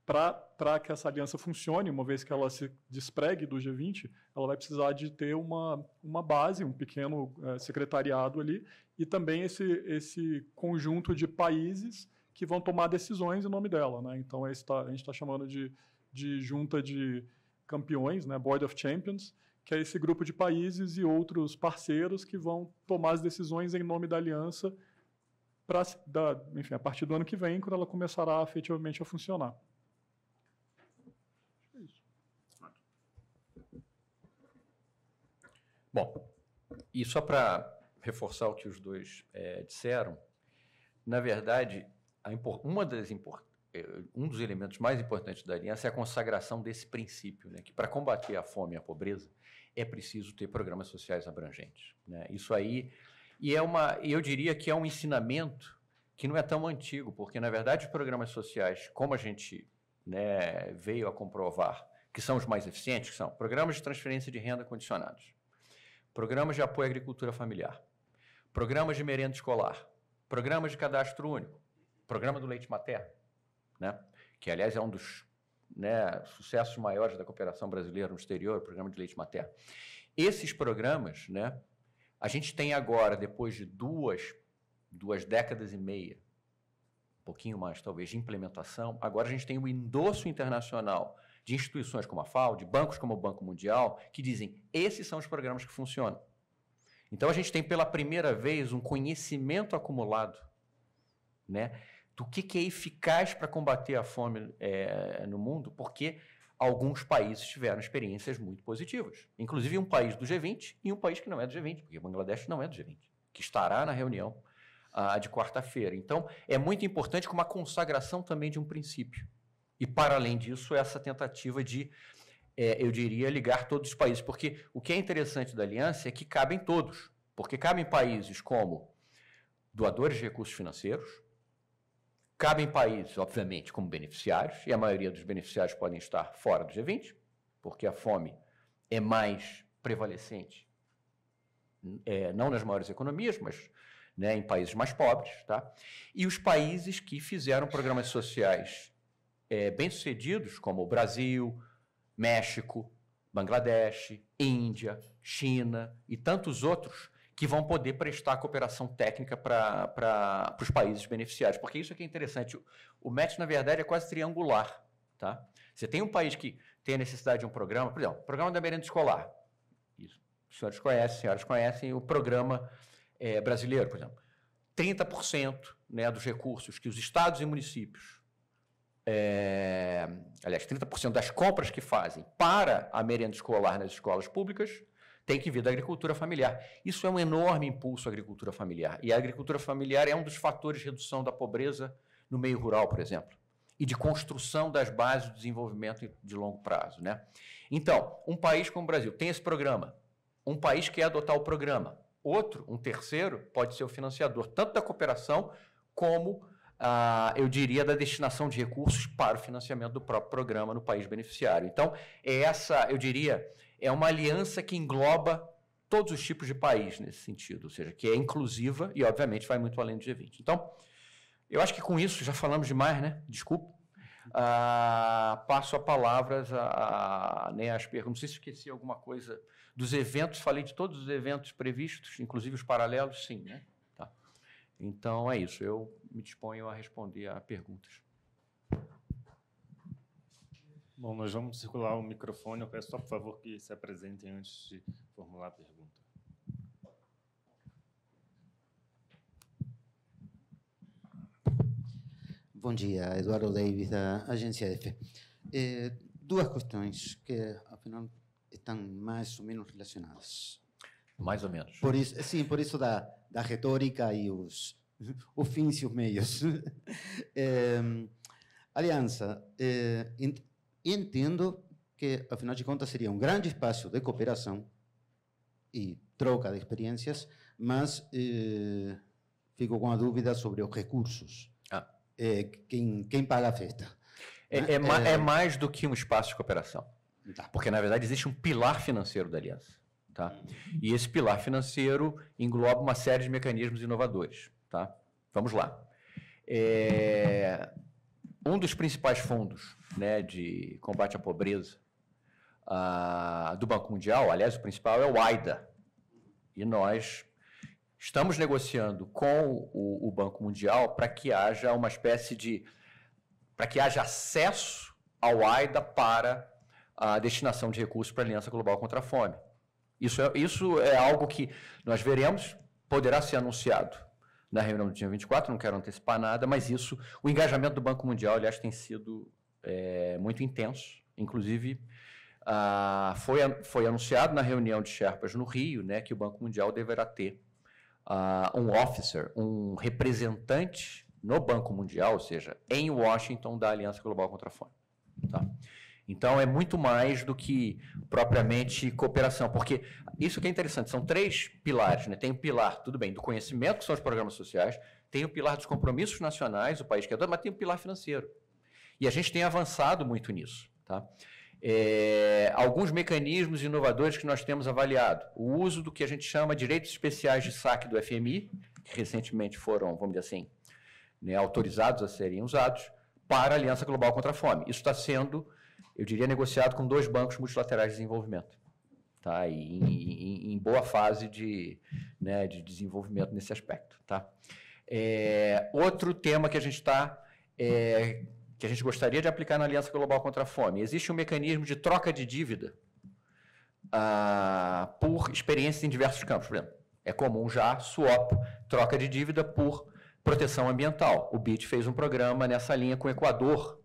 para que essa aliança funcione, uma vez que ela se despregue do G20, ela vai precisar de ter uma, uma base, um pequeno é, secretariado ali, e também esse, esse conjunto de países que vão tomar decisões em nome dela. Né? Então, a gente está tá chamando de, de junta de campeões, né? Board of Champions, que é esse grupo de países e outros parceiros que vão tomar as decisões em nome da aliança pra, da, enfim, a partir do ano que vem, quando ela começará efetivamente a funcionar. É Bom, e só para reforçar o que os dois é, disseram, na verdade, uma das é, um dos elementos mais importantes da aliança é a consagração desse princípio, né, que para combater a fome e a pobreza, é preciso ter programas sociais abrangentes. Né? Isso aí, e é uma, eu diria que é um ensinamento que não é tão antigo, porque, na verdade, os programas sociais, como a gente né, veio a comprovar, que são os mais eficientes, que são programas de transferência de renda condicionados, programas de apoio à agricultura familiar, programas de merenda escolar, programas de cadastro único, programa do leite materno, né? que, aliás, é um dos né, sucessos maiores da cooperação brasileira no exterior, o programa de leite materno. Esses programas, né, a gente tem agora, depois de duas, duas décadas e meia, um pouquinho mais talvez, de implementação, agora a gente tem o um endosso internacional de instituições como a FAO, de bancos como o Banco Mundial, que dizem esses são os programas que funcionam. Então a gente tem pela primeira vez um conhecimento acumulado, né? do que, que é eficaz para combater a fome é, no mundo, porque alguns países tiveram experiências muito positivas, inclusive um país do G20 e um país que não é do G20, porque Bangladesh não é do G20, que estará na reunião ah, de quarta-feira. Então, é muito importante como a consagração também de um princípio. E, para além disso, essa tentativa de, é, eu diria, ligar todos os países, porque o que é interessante da aliança é que cabem todos, porque cabem países como doadores de recursos financeiros, Cabem países, obviamente, como beneficiários, e a maioria dos beneficiários podem estar fora do G20, porque a fome é mais prevalecente, é, não nas maiores economias, mas né, em países mais pobres. Tá? E os países que fizeram programas sociais é, bem-sucedidos, como o Brasil, México, Bangladesh, Índia, China e tantos outros, que vão poder prestar cooperação técnica para os países beneficiários. Porque isso que é interessante. O, o match, na verdade, é quase triangular. Tá? Você tem um país que tem a necessidade de um programa, por exemplo, programa da merenda escolar. Isso. Os senhores conhecem, senhoras conhecem o programa é, brasileiro, por exemplo. 30% né, dos recursos que os estados e municípios, é, aliás, 30% das compras que fazem para a merenda escolar nas escolas públicas tem que vir da agricultura familiar. Isso é um enorme impulso à agricultura familiar. E a agricultura familiar é um dos fatores de redução da pobreza no meio rural, por exemplo, e de construção das bases do desenvolvimento de longo prazo. Né? Então, um país como o Brasil tem esse programa, um país quer adotar o programa, outro, um terceiro, pode ser o financiador, tanto da cooperação como, ah, eu diria, da destinação de recursos para o financiamento do próprio programa no país beneficiário. Então, é essa, eu diria, é uma aliança que engloba todos os tipos de país nesse sentido, ou seja, que é inclusiva e, obviamente, vai muito além do G20. Então, eu acho que com isso já falamos demais, né? Desculpa. Ah, passo a palavras a, a, né, às perguntas. Não sei se esqueci alguma coisa dos eventos, falei de todos os eventos previstos, inclusive os paralelos, sim, né? Tá. Então é isso, eu me disponho a responder a perguntas. Bom, nós vamos circular o microfone. Eu peço só, por favor, que se apresentem antes de formular a pergunta. Bom dia, Eduardo Davis, da Agência F. É, duas questões que, afinal, estão mais ou menos relacionadas. Mais ou menos. Por isso, eh, sim, por isso da, da retórica e os, os fins e os meios. É, aliança, é, entendo que, afinal de contas, seria um grande espaço de cooperação e troca de experiências, mas eh, fico com a dúvida sobre os recursos. Ah. Eh, quem, quem, paga a festa? É, né? é, é, é, mais do que um espaço de cooperação. Tá. Porque, na verdade, existe um pilar financeiro da aliança. Tá? E esse pilar financeiro engloba uma série de mecanismos inovadores. Tá? Vamos lá. É um dos principais fundos né, de combate à pobreza uh, do Banco Mundial, aliás, o principal é o AIDA. E nós estamos negociando com o, o Banco Mundial para que haja uma espécie de. para que haja acesso ao AIDA para a destinação de recursos para a Aliança Global contra a Fome. Isso é, isso é algo que nós veremos, poderá ser anunciado na reunião do dia 24, não quero antecipar nada, mas isso, o engajamento do Banco Mundial, aliás, tem sido é, muito intenso, inclusive ah, foi, foi anunciado na reunião de Sherpas no Rio né, que o Banco Mundial deverá ter ah, um officer, um representante no Banco Mundial, ou seja, em Washington, da Aliança Global contra a Fome. Tá? Então é muito mais do que propriamente cooperação, porque isso que é interessante, são três pilares, né? Tem o pilar, tudo bem, do conhecimento, que são os programas sociais, tem o pilar dos compromissos nacionais, o país que é dono, mas tem o pilar financeiro. E a gente tem avançado muito nisso, tá? É, alguns mecanismos inovadores que nós temos avaliado. O uso do que a gente chama direitos especiais de saque do FMI, que recentemente foram, vamos dizer assim, né, autorizados a serem usados, para a Aliança Global contra a Fome. Isso está sendo eu diria, negociado com dois bancos multilaterais de desenvolvimento. Tá? E, em, em boa fase de, né, de desenvolvimento nesse aspecto. Tá? É, outro tema que a gente está. É, que a gente gostaria de aplicar na Aliança Global contra a Fome. Existe um mecanismo de troca de dívida ah, por experiências em diversos campos. Por exemplo, é comum já swap, troca de dívida por proteção ambiental. O BID fez um programa nessa linha com o Equador,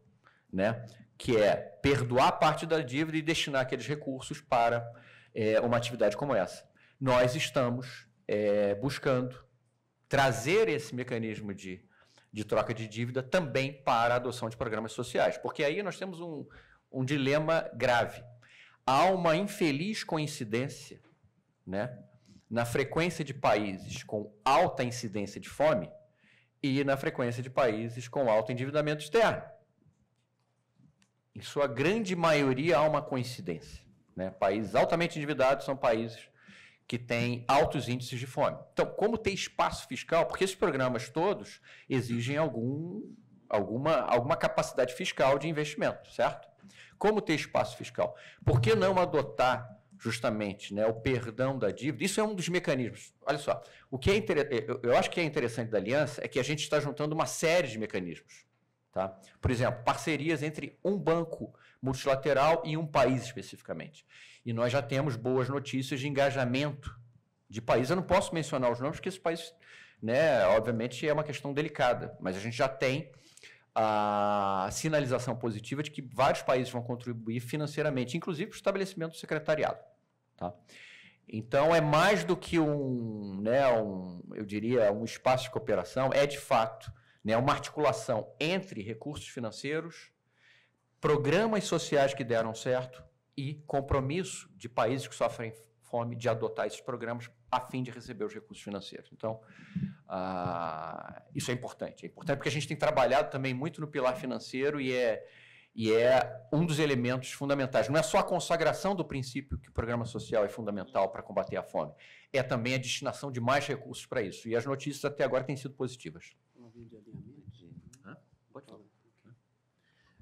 né, que é perdoar parte da dívida e destinar aqueles recursos para é, uma atividade como essa. Nós estamos é, buscando trazer esse mecanismo de, de troca de dívida também para a adoção de programas sociais, porque aí nós temos um, um dilema grave. Há uma infeliz coincidência né, na frequência de países com alta incidência de fome e na frequência de países com alto endividamento externo em sua grande maioria, há uma coincidência. Né? Países altamente endividados são países que têm altos índices de fome. Então, como ter espaço fiscal? Porque esses programas todos exigem algum, alguma, alguma capacidade fiscal de investimento, certo? Como ter espaço fiscal? Por que não adotar justamente né, o perdão da dívida? Isso é um dos mecanismos. Olha só, o que é inter... eu acho que é interessante da aliança é que a gente está juntando uma série de mecanismos. Tá? Por exemplo, parcerias entre um banco multilateral e um país especificamente. E nós já temos boas notícias de engajamento de países. Eu não posso mencionar os nomes, porque esse país, né, obviamente, é uma questão delicada, mas a gente já tem a sinalização positiva de que vários países vão contribuir financeiramente, inclusive para o estabelecimento do secretariado. Tá? Então, é mais do que um, né, um, eu diria, um espaço de cooperação, é de fato né, uma articulação entre recursos financeiros, programas sociais que deram certo e compromisso de países que sofrem fome de adotar esses programas a fim de receber os recursos financeiros. Então, ah, isso é importante. É importante porque a gente tem trabalhado também muito no pilar financeiro e é, e é um dos elementos fundamentais. Não é só a consagração do princípio que o programa social é fundamental para combater a fome, é também a destinação de mais recursos para isso. E as notícias até agora têm sido positivas. Maravilha,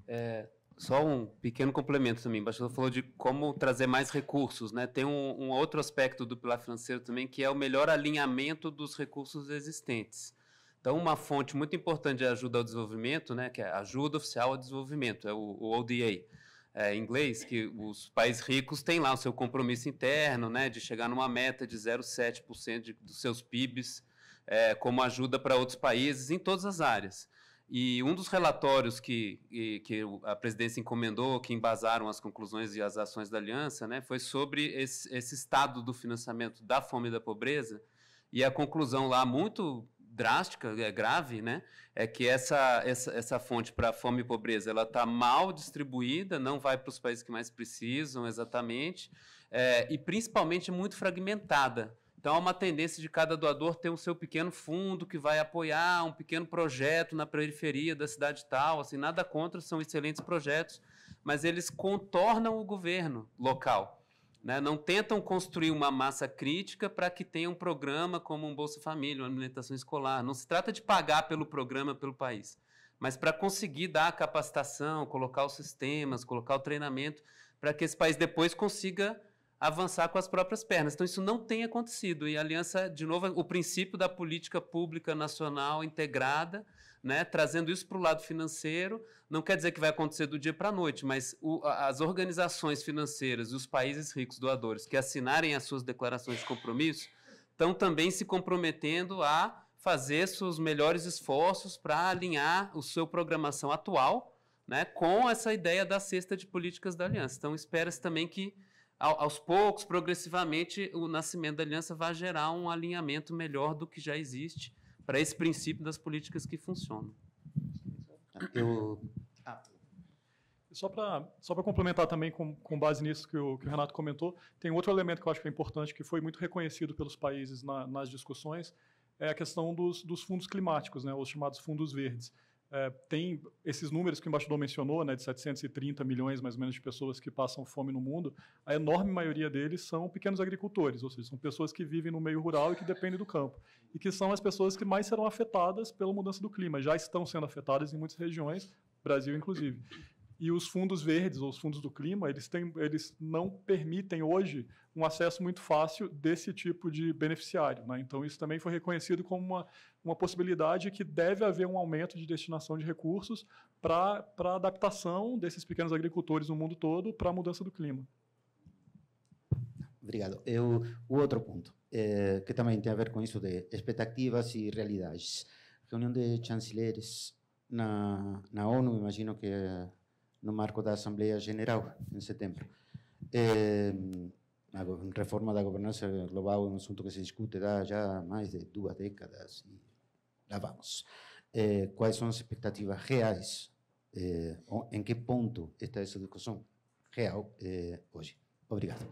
É, só um pequeno complemento também. O embaixador falou de como trazer mais recursos. Né? Tem um, um, outro aspecto do pilar financeiro também, que é o melhor alinhamento dos recursos existentes. Então, uma fonte muito importante de ajuda ao desenvolvimento, né, que é a ajuda oficial ao desenvolvimento, é o, o ODA é, em inglês, que os países ricos têm lá o seu compromisso interno né, de chegar numa meta de 0,7% dos seus PIBs é, como ajuda para outros países em todas as áreas. E um dos relatórios que, que a presidência encomendou, que embasaram as conclusões e as ações da aliança, né, foi sobre esse, esse estado do financiamento da fome e da pobreza. E a conclusão lá, muito drástica, é grave, né? É que essa, essa, essa fonte para fome e pobreza ela está mal distribuída, não vai para os países que mais precisam exatamente, é, e principalmente muito fragmentada. Então há uma tendência de cada doador ter o seu pequeno fundo que vai apoiar um pequeno projeto na periferia da cidade tal, assim, nada contra, são excelentes projetos, mas eles contornam o governo local. Né? Não tentam construir uma massa crítica para que tenha um programa como um Bolsa Família, uma alimentação escolar. Não se trata de pagar pelo programa, pelo país, mas para conseguir dar a capacitação, colocar os sistemas, colocar o treinamento, para que esse país depois consiga avançar com as próprias pernas. Então, isso não tem acontecido. E a aliança, de novo, o princípio da política pública nacional integrada, né, trazendo isso para o lado financeiro, não quer dizer que vai acontecer do dia para a noite, mas o, as organizações financeiras e os países ricos doadores que assinarem as suas declarações de compromisso estão também se comprometendo a fazer seus melhores esforços para alinhar o seu programação atual né, com essa ideia da cesta de políticas da aliança. Então, espera-se também que ao, aos poucos, progressivamente, o nascimento da aliança vai gerar um alinhamento melhor do que já existe para esse princípio das políticas que funcionam. Eu... Ah. Só para só complementar também, com, com base nisso que o, que o, Renato comentou, tem outro elemento que eu acho que é importante, que foi muito reconhecido pelos países na, nas discussões, é a questão dos, dos fundos climáticos, né, os chamados fundos verdes é, tem esses números que o embaixador mencionou, né, de 730 milhões mais ou menos de pessoas que passam fome no mundo, a enorme maioria deles são pequenos agricultores, ou seja, são pessoas que vivem no meio rural e que dependem do campo, e que são as pessoas que mais serão afetadas pela mudança do clima, já estão sendo afetadas em muitas regiões, Brasil inclusive. E os fundos verdes, ou os fundos do clima, eles, têm, eles não permitem hoje um acesso muito fácil desse tipo de beneficiário. Né? Então, isso também foi reconhecido como uma, uma possibilidade que deve haver um aumento de destinação de recursos para a adaptação desses pequenos agricultores no mundo todo para a mudança do clima. Obrigado. Eu, o outro ponto, é, que também tem a ver com isso de expectativas e realidades. Reunião de chanceleres na, na ONU, imagino que no marco da Assembleia General, em setembro. É, a reforma da governança global é um assunto que se discute há já mais de duas décadas e lá vamos. É, quais são as expectativas reais? É, eh, em que ponto está essa discussão real eh, hoje? Obrigado.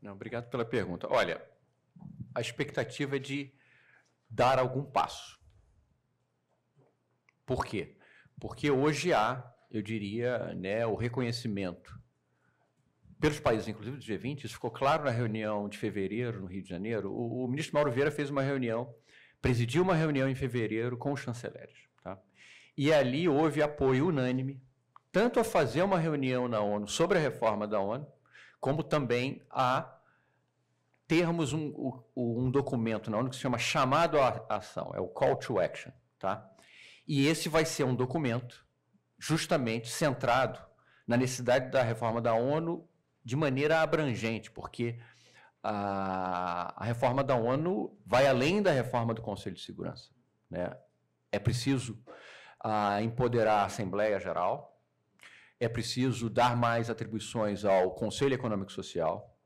Não, obrigado pela pergunta. Olha, a expectativa é de dar algum passo. Por quê? Porque hoje há, eu diria, né, o reconhecimento pelos países, inclusive do G20, isso ficou claro na reunião de fevereiro no Rio de Janeiro. O, o ministro Mauro Vieira fez uma reunião, presidiu uma reunião em fevereiro com os chanceleres. Tá? E ali houve apoio unânime, tanto a fazer uma reunião na ONU sobre a reforma da ONU, como também a termos um, um documento na ONU que se chama Chamado à Ação, é o Call to Action. Tá? E esse vai ser um documento justamente centrado na necessidade da reforma da ONU de maneira abrangente, porque a, a reforma da ONU vai além da reforma do Conselho de Segurança. Né? É preciso a, ah, empoderar a Assembleia Geral, é preciso dar mais atribuições ao Conselho Econômico Social,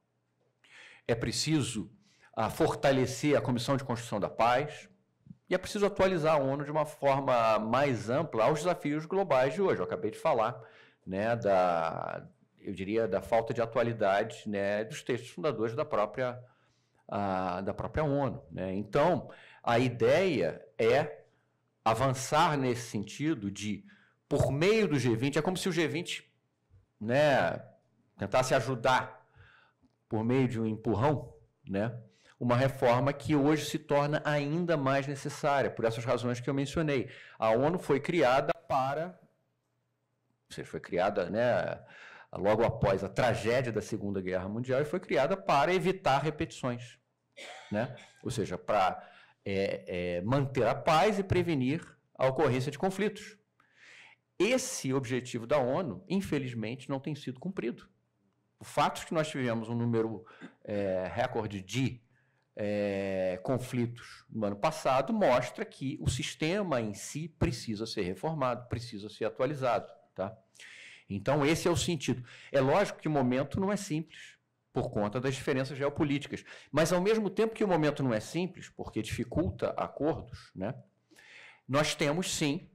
é preciso a, ah, fortalecer a Comissão de Construção da Paz, e é preciso atualizar a ONU de uma forma mais ampla aos desafios globais de hoje. Eu acabei de falar né, da, eu diria, da falta de atualidade né, dos textos fundadores da própria, a, da própria ONU. Né? Então, a ideia é avançar nesse sentido de, por meio do G20, é como se o G20 né, tentasse ajudar por meio de um empurrão, né? uma reforma que hoje se torna ainda mais necessária, por essas razões que eu mencionei. A ONU foi criada para. Ou seja, foi criada né, logo após a tragédia da Segunda Guerra Mundial e foi criada para evitar repetições. Né? Ou seja, para é, é, manter a paz e prevenir a ocorrência de conflitos. Esse objetivo da ONU, infelizmente, não tem sido cumprido. O fato de que nós tivemos um número é, recorde de é, conflitos no ano passado mostra que o sistema em si precisa ser reformado, precisa ser atualizado. Tá? Então, esse é o sentido. É lógico que o momento não é simples, por conta das diferenças geopolíticas. Mas, ao mesmo tempo que o momento não é simples, porque dificulta acordos, né, nós temos sim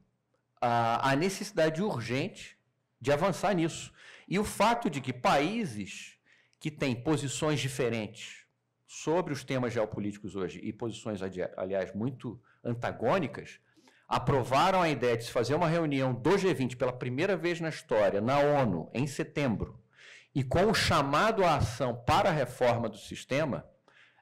a, a necessidade urgente de avançar nisso. E o fato de que países que têm posições diferentes sobre os temas geopolíticos hoje e posições, aliás, muito antagônicas, aprovaram a ideia de se fazer uma reunião do G20 pela primeira vez na história, na ONU, em setembro, e com o chamado à ação para a reforma do sistema,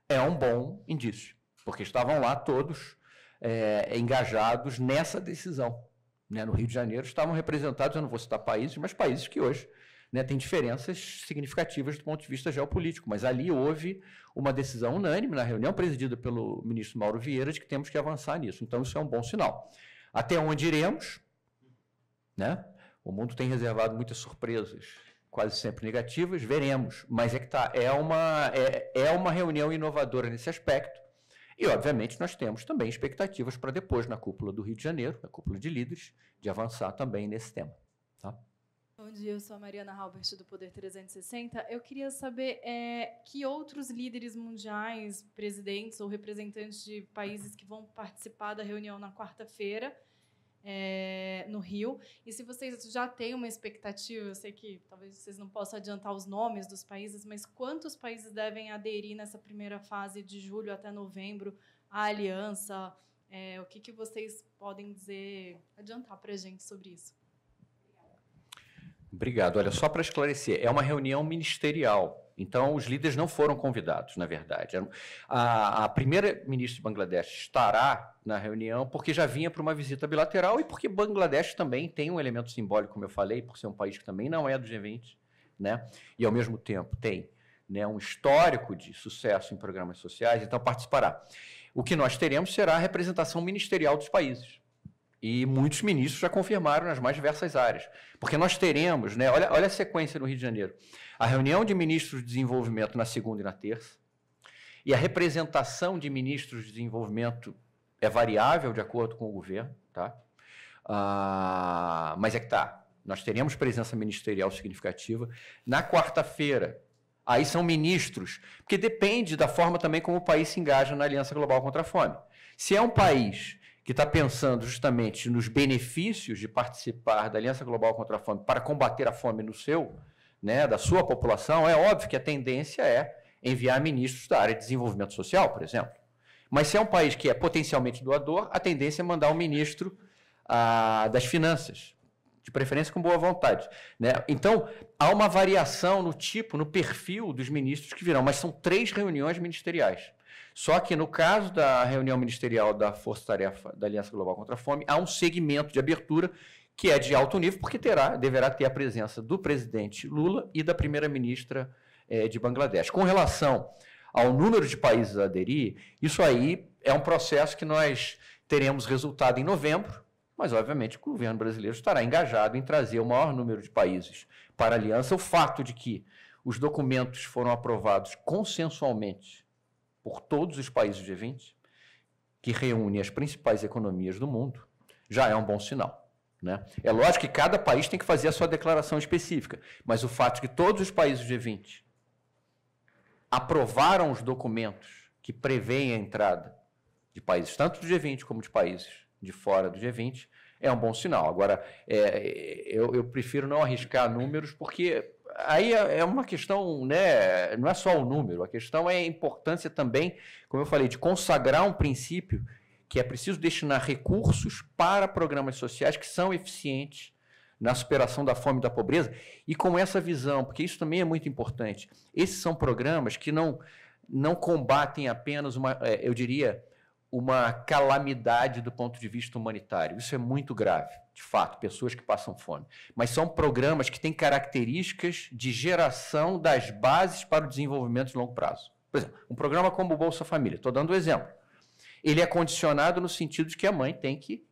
é um bom indício, porque estavam lá todos é, engajados nessa decisão. Né? No Rio de Janeiro estavam representados, eu não vou citar países, mas países que hoje né, tem diferenças significativas do ponto de vista geopolítico, mas ali houve uma decisão unânime na reunião presidida pelo ministro Mauro Vieira de que temos que avançar nisso. Então, isso é um bom sinal. Até onde iremos? Né? O mundo tem reservado muitas surpresas, quase sempre negativas, veremos. Mas é que tá, é uma, é, é uma reunião inovadora nesse aspecto. E, obviamente, nós temos também expectativas para depois, na cúpula do Rio de Janeiro, na cúpula de líderes, de avançar também nesse tema. Tá? Bom dia, eu sou a Mariana Halbert do Poder 360. Eu queria saber é, que outros líderes mundiais, presidentes ou representantes de países que vão participar da reunião na quarta-feira é, no Rio. E se vocês já têm uma expectativa, eu sei que talvez vocês não possam adiantar os nomes dos países, mas quantos países devem aderir nessa primeira fase de julho até novembro à aliança? É, o que, que vocês podem dizer, adiantar para a gente sobre isso? Obrigado. Olha, só para esclarecer, é uma reunião ministerial. Então, os líderes não foram convidados, na verdade. A, a primeira-ministra de Bangladesh estará na reunião porque já vinha para uma visita bilateral e porque Bangladesh também tem um elemento simbólico, como eu falei, por ser um país que também não é do G20, né? e, ao mesmo tempo, tem né, um histórico de sucesso em programas sociais, então participará. O que nós teremos será a representação ministerial dos países. E muitos ministros já confirmaram nas mais diversas áreas. Porque nós teremos, né, olha, olha a sequência no Rio de Janeiro: a reunião de ministros de desenvolvimento na segunda e na terça, e a representação de ministros de desenvolvimento é variável de acordo com o governo, tá? Ah, mas é que tá. Nós teremos presença ministerial significativa. Na quarta-feira, aí são ministros, porque depende da forma também como o país se engaja na Aliança Global contra a Fome. Se é um país que está pensando justamente nos benefícios de participar da Aliança Global contra a Fome para combater a fome no seu, né, da sua população, é óbvio que a tendência é enviar ministros da área de desenvolvimento social, por exemplo. Mas se é um país que é potencialmente doador, a tendência é mandar um ministro ah, das finanças, de preferência com boa vontade. Né? Então, há uma variação no tipo, no perfil dos ministros que virão, mas são três reuniões ministeriais. Só que no caso da reunião ministerial da Força Tarefa da Aliança Global contra a Fome, há um segmento de abertura que é de alto nível, porque terá, deverá ter a presença do presidente Lula e da primeira-ministra eh, de Bangladesh. Com relação ao número de países a aderir, isso aí é um processo que nós teremos resultado em novembro, mas obviamente o governo brasileiro estará engajado em trazer o maior número de países para a aliança. O fato de que os documentos foram aprovados consensualmente por todos os países G20, que reúne as principais economias do mundo, já é um bom sinal. Né? É lógico que cada país tem que fazer a sua declaração específica, mas o fato de que todos os países G20 aprovaram os documentos que prevêem a entrada de países, tanto do G20 como de países de fora do G20, é um bom sinal. Agora, é, é, eu, eu, prefiro não arriscar números, porque aí é, é uma questão, né? Não é só o número, a questão é a importância também, como eu falei, de consagrar um princípio que é preciso destinar recursos para programas sociais que são eficientes na superação da fome e da pobreza e com essa visão, porque isso também é muito importante. Esses são programas que não não combatem apenas uma, é, eu diria, uma calamidade do ponto de vista humanitário. Isso é muito grave, de fato, pessoas que passam fome. Mas são programas que têm características de geração das bases para o desenvolvimento de longo prazo. Por exemplo, um programa como o Bolsa Família, estou dando um exemplo. Ele é condicionado no sentido de que a mãe tem que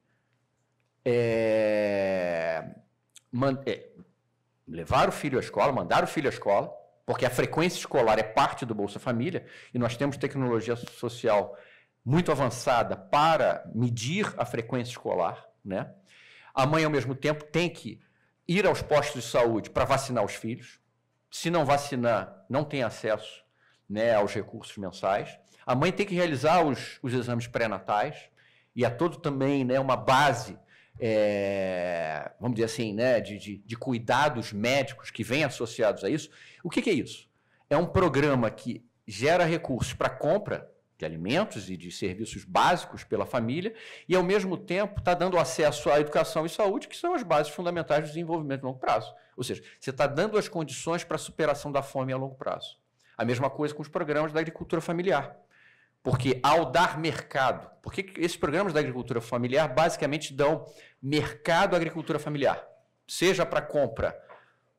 é, é, levar o filho à escola, mandar o filho à escola, porque a frequência escolar é parte do Bolsa Família e nós temos tecnologia social muito avançada para medir a frequência escolar, né? A mãe, ao mesmo tempo, tem que ir aos postos de saúde para vacinar os filhos. Se não vacinar, não tem acesso né, aos recursos mensais. A mãe tem que realizar os, os exames pré-natais e há é todo também né, uma base, é, vamos dizer assim, né, de, de, de, cuidados médicos que vêm associados a isso. O que, que é isso? É um programa que gera recursos para compra de alimentos e de serviços básicos pela família, e ao mesmo tempo está dando acesso à educação e saúde, que são as bases fundamentais do desenvolvimento a longo prazo. Ou seja, você está dando as condições para a superação da fome a longo prazo. A mesma coisa com os programas da agricultura familiar. Porque ao dar mercado, porque esses programas da agricultura familiar basicamente dão mercado à agricultura familiar, seja para compra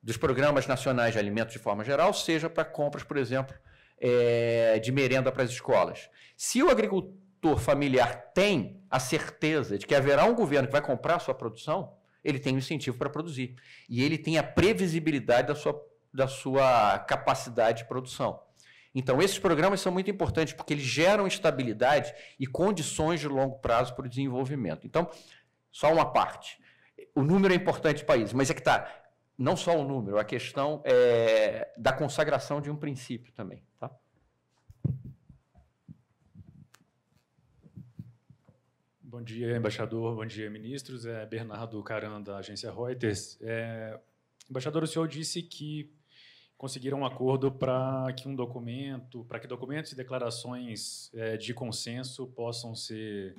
dos programas nacionais de alimentos de forma geral, seja para compras, por exemplo, é, de merenda para as escolas. Se o agricultor familiar tem a certeza de que haverá um governo que vai comprar a sua produção, ele tem um incentivo para produzir. E ele tem a previsibilidade da sua, da sua capacidade de produção. Então, esses programas são muito importantes porque eles geram estabilidade e condições de longo prazo para o desenvolvimento. Então, só uma parte. O número é importante para o país, mas é que está não só o número, a questão é, da consagração de um princípio também. Tá? Bom dia, embaixador. Bom dia, ministros. É Bernardo Caran, da agência Reuters. É, embaixador, o senhor disse que conseguiram um acordo para que um documento, para que documentos e declarações é, de consenso possam ser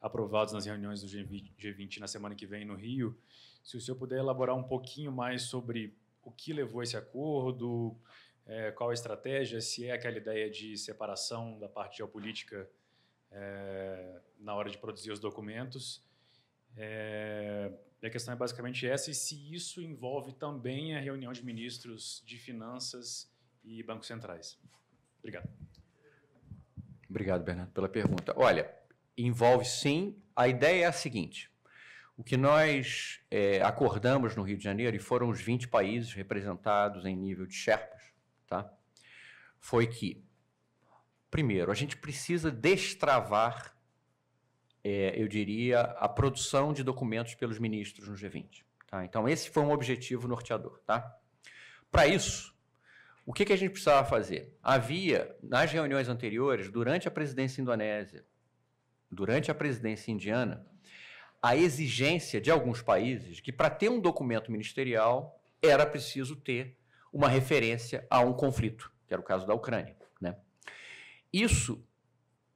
aprovados nas reuniões do G20, G20 na semana que vem no Rio. Se o senhor puder elaborar um pouquinho mais sobre o que levou a esse acordo, é, qual a estratégia, se é aquela ideia de separação da parte geopolítica é, na hora de produzir os documentos. É, a questão é basicamente essa, e se isso envolve também a reunião de ministros de finanças e bancos centrais. Obrigado. Obrigado, Bernardo, pela pergunta. Olha, envolve sim. A ideia é a seguinte: o que nós é, acordamos no Rio de Janeiro, e foram os 20 países representados em nível de Sherpas, tá? foi que, primeiro, a gente precisa destravar, é, eu diria, a produção de documentos pelos ministros no G20. Tá? Então, esse foi um objetivo norteador. Tá? Para isso, o que, que a gente precisava fazer? Havia, nas reuniões anteriores, durante a presidência indonésia, durante a presidência indiana, a exigência de alguns países que, para ter um documento ministerial, era preciso ter uma referência a um conflito, que era o caso da Ucrânia. Né? Isso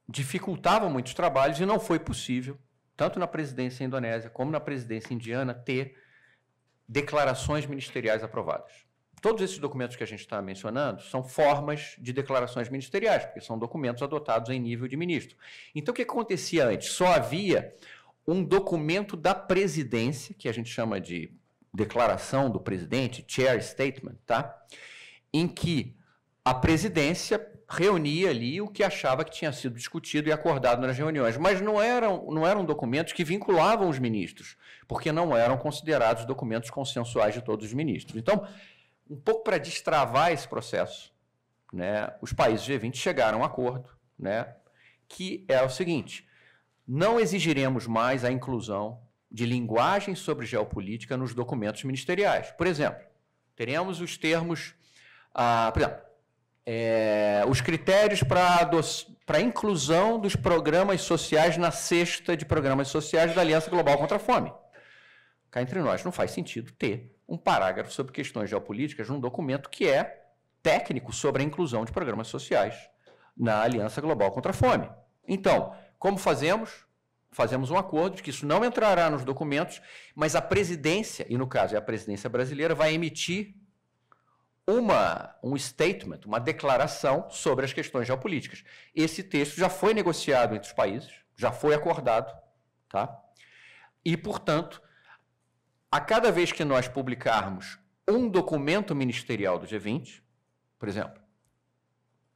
dificultava muitos trabalhos e não foi possível, tanto na presidência indonésia como na presidência indiana, ter declarações ministeriais aprovadas. Todos esses documentos que a gente está mencionando são formas de declarações ministeriais, porque são documentos adotados em nível de ministro. Então, o que acontecia antes? Só havia um documento da presidência, que a gente chama de declaração do presidente, chair statement, tá? Em que a presidência reunia ali o que achava que tinha sido discutido e acordado nas reuniões, mas não eram, não eram documentos que vinculavam os ministros, porque não eram considerados documentos consensuais de todos os ministros. Então, um pouco para destravar esse processo, né, os países G20 chegaram a um acordo, né, que é o seguinte: não exigiremos mais a inclusão de linguagem sobre geopolítica nos documentos ministeriais. Por exemplo, teremos os termos, ah, por exemplo, é, os critérios para a inclusão dos programas sociais na cesta de programas sociais da Aliança Global contra a Fome. Cá entre nós, não faz sentido ter um parágrafo sobre questões geopolíticas num documento que é técnico sobre a inclusão de programas sociais na Aliança Global contra a Fome. Então, como fazemos? Fazemos um acordo de que isso não entrará nos documentos, mas a presidência, e no caso é a presidência brasileira, vai emitir uma, um statement, uma declaração sobre as questões geopolíticas. Esse texto já foi negociado entre os países, já foi acordado, tá? E, portanto, a cada vez que nós publicarmos um documento ministerial do G20, por exemplo,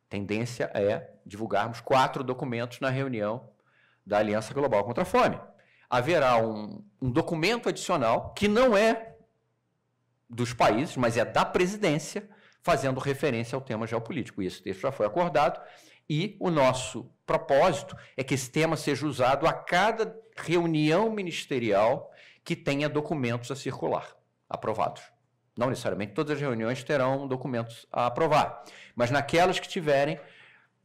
tendência é divulgarmos quatro documentos na reunião da Aliança Global contra a Fome. Haverá um, um documento adicional que não é dos países, mas é da presidência, fazendo referência ao tema geopolítico. E esse texto já foi acordado e o nosso propósito é que esse tema seja usado a cada reunião ministerial que tenha documentos a circular, aprovados. Não necessariamente todas as reuniões terão documentos a aprovar, mas naquelas que tiverem,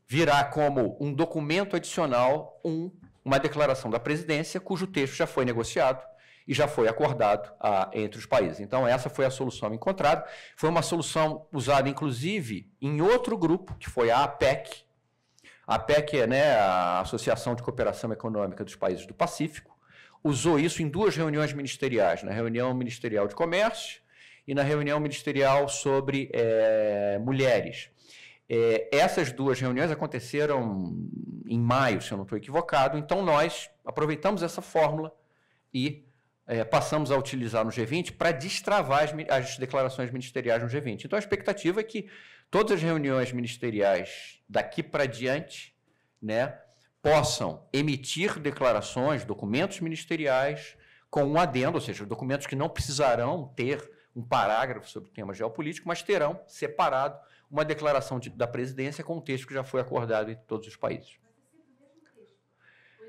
virá como um documento adicional um, uma declaração da presidência, cujo texto já foi negociado e já foi acordado ah, entre os países. Então, essa foi a solução encontrada. Foi uma solução usada, inclusive, em outro grupo, que foi a APEC. A APEC é né, a Associação de Cooperação Econômica dos Países do Pacífico. Usou isso em duas reuniões ministeriais, na reunião ministerial de comércio e na reunião ministerial sobre é, mulheres. É, essas duas reuniões aconteceram em maio, se eu não estou equivocado, então nós aproveitamos essa fórmula e é, passamos a utilizar no G20 para destravar as, as, declarações ministeriais no G20. Então a expectativa é que todas as reuniões ministeriais daqui para diante né, possam emitir declarações, documentos ministeriais com um adendo, ou seja, documentos que não precisarão ter um parágrafo sobre o tema geopolítico, mas terão separado uma declaração de, da presidência com o um texto que já foi acordado entre todos os países. É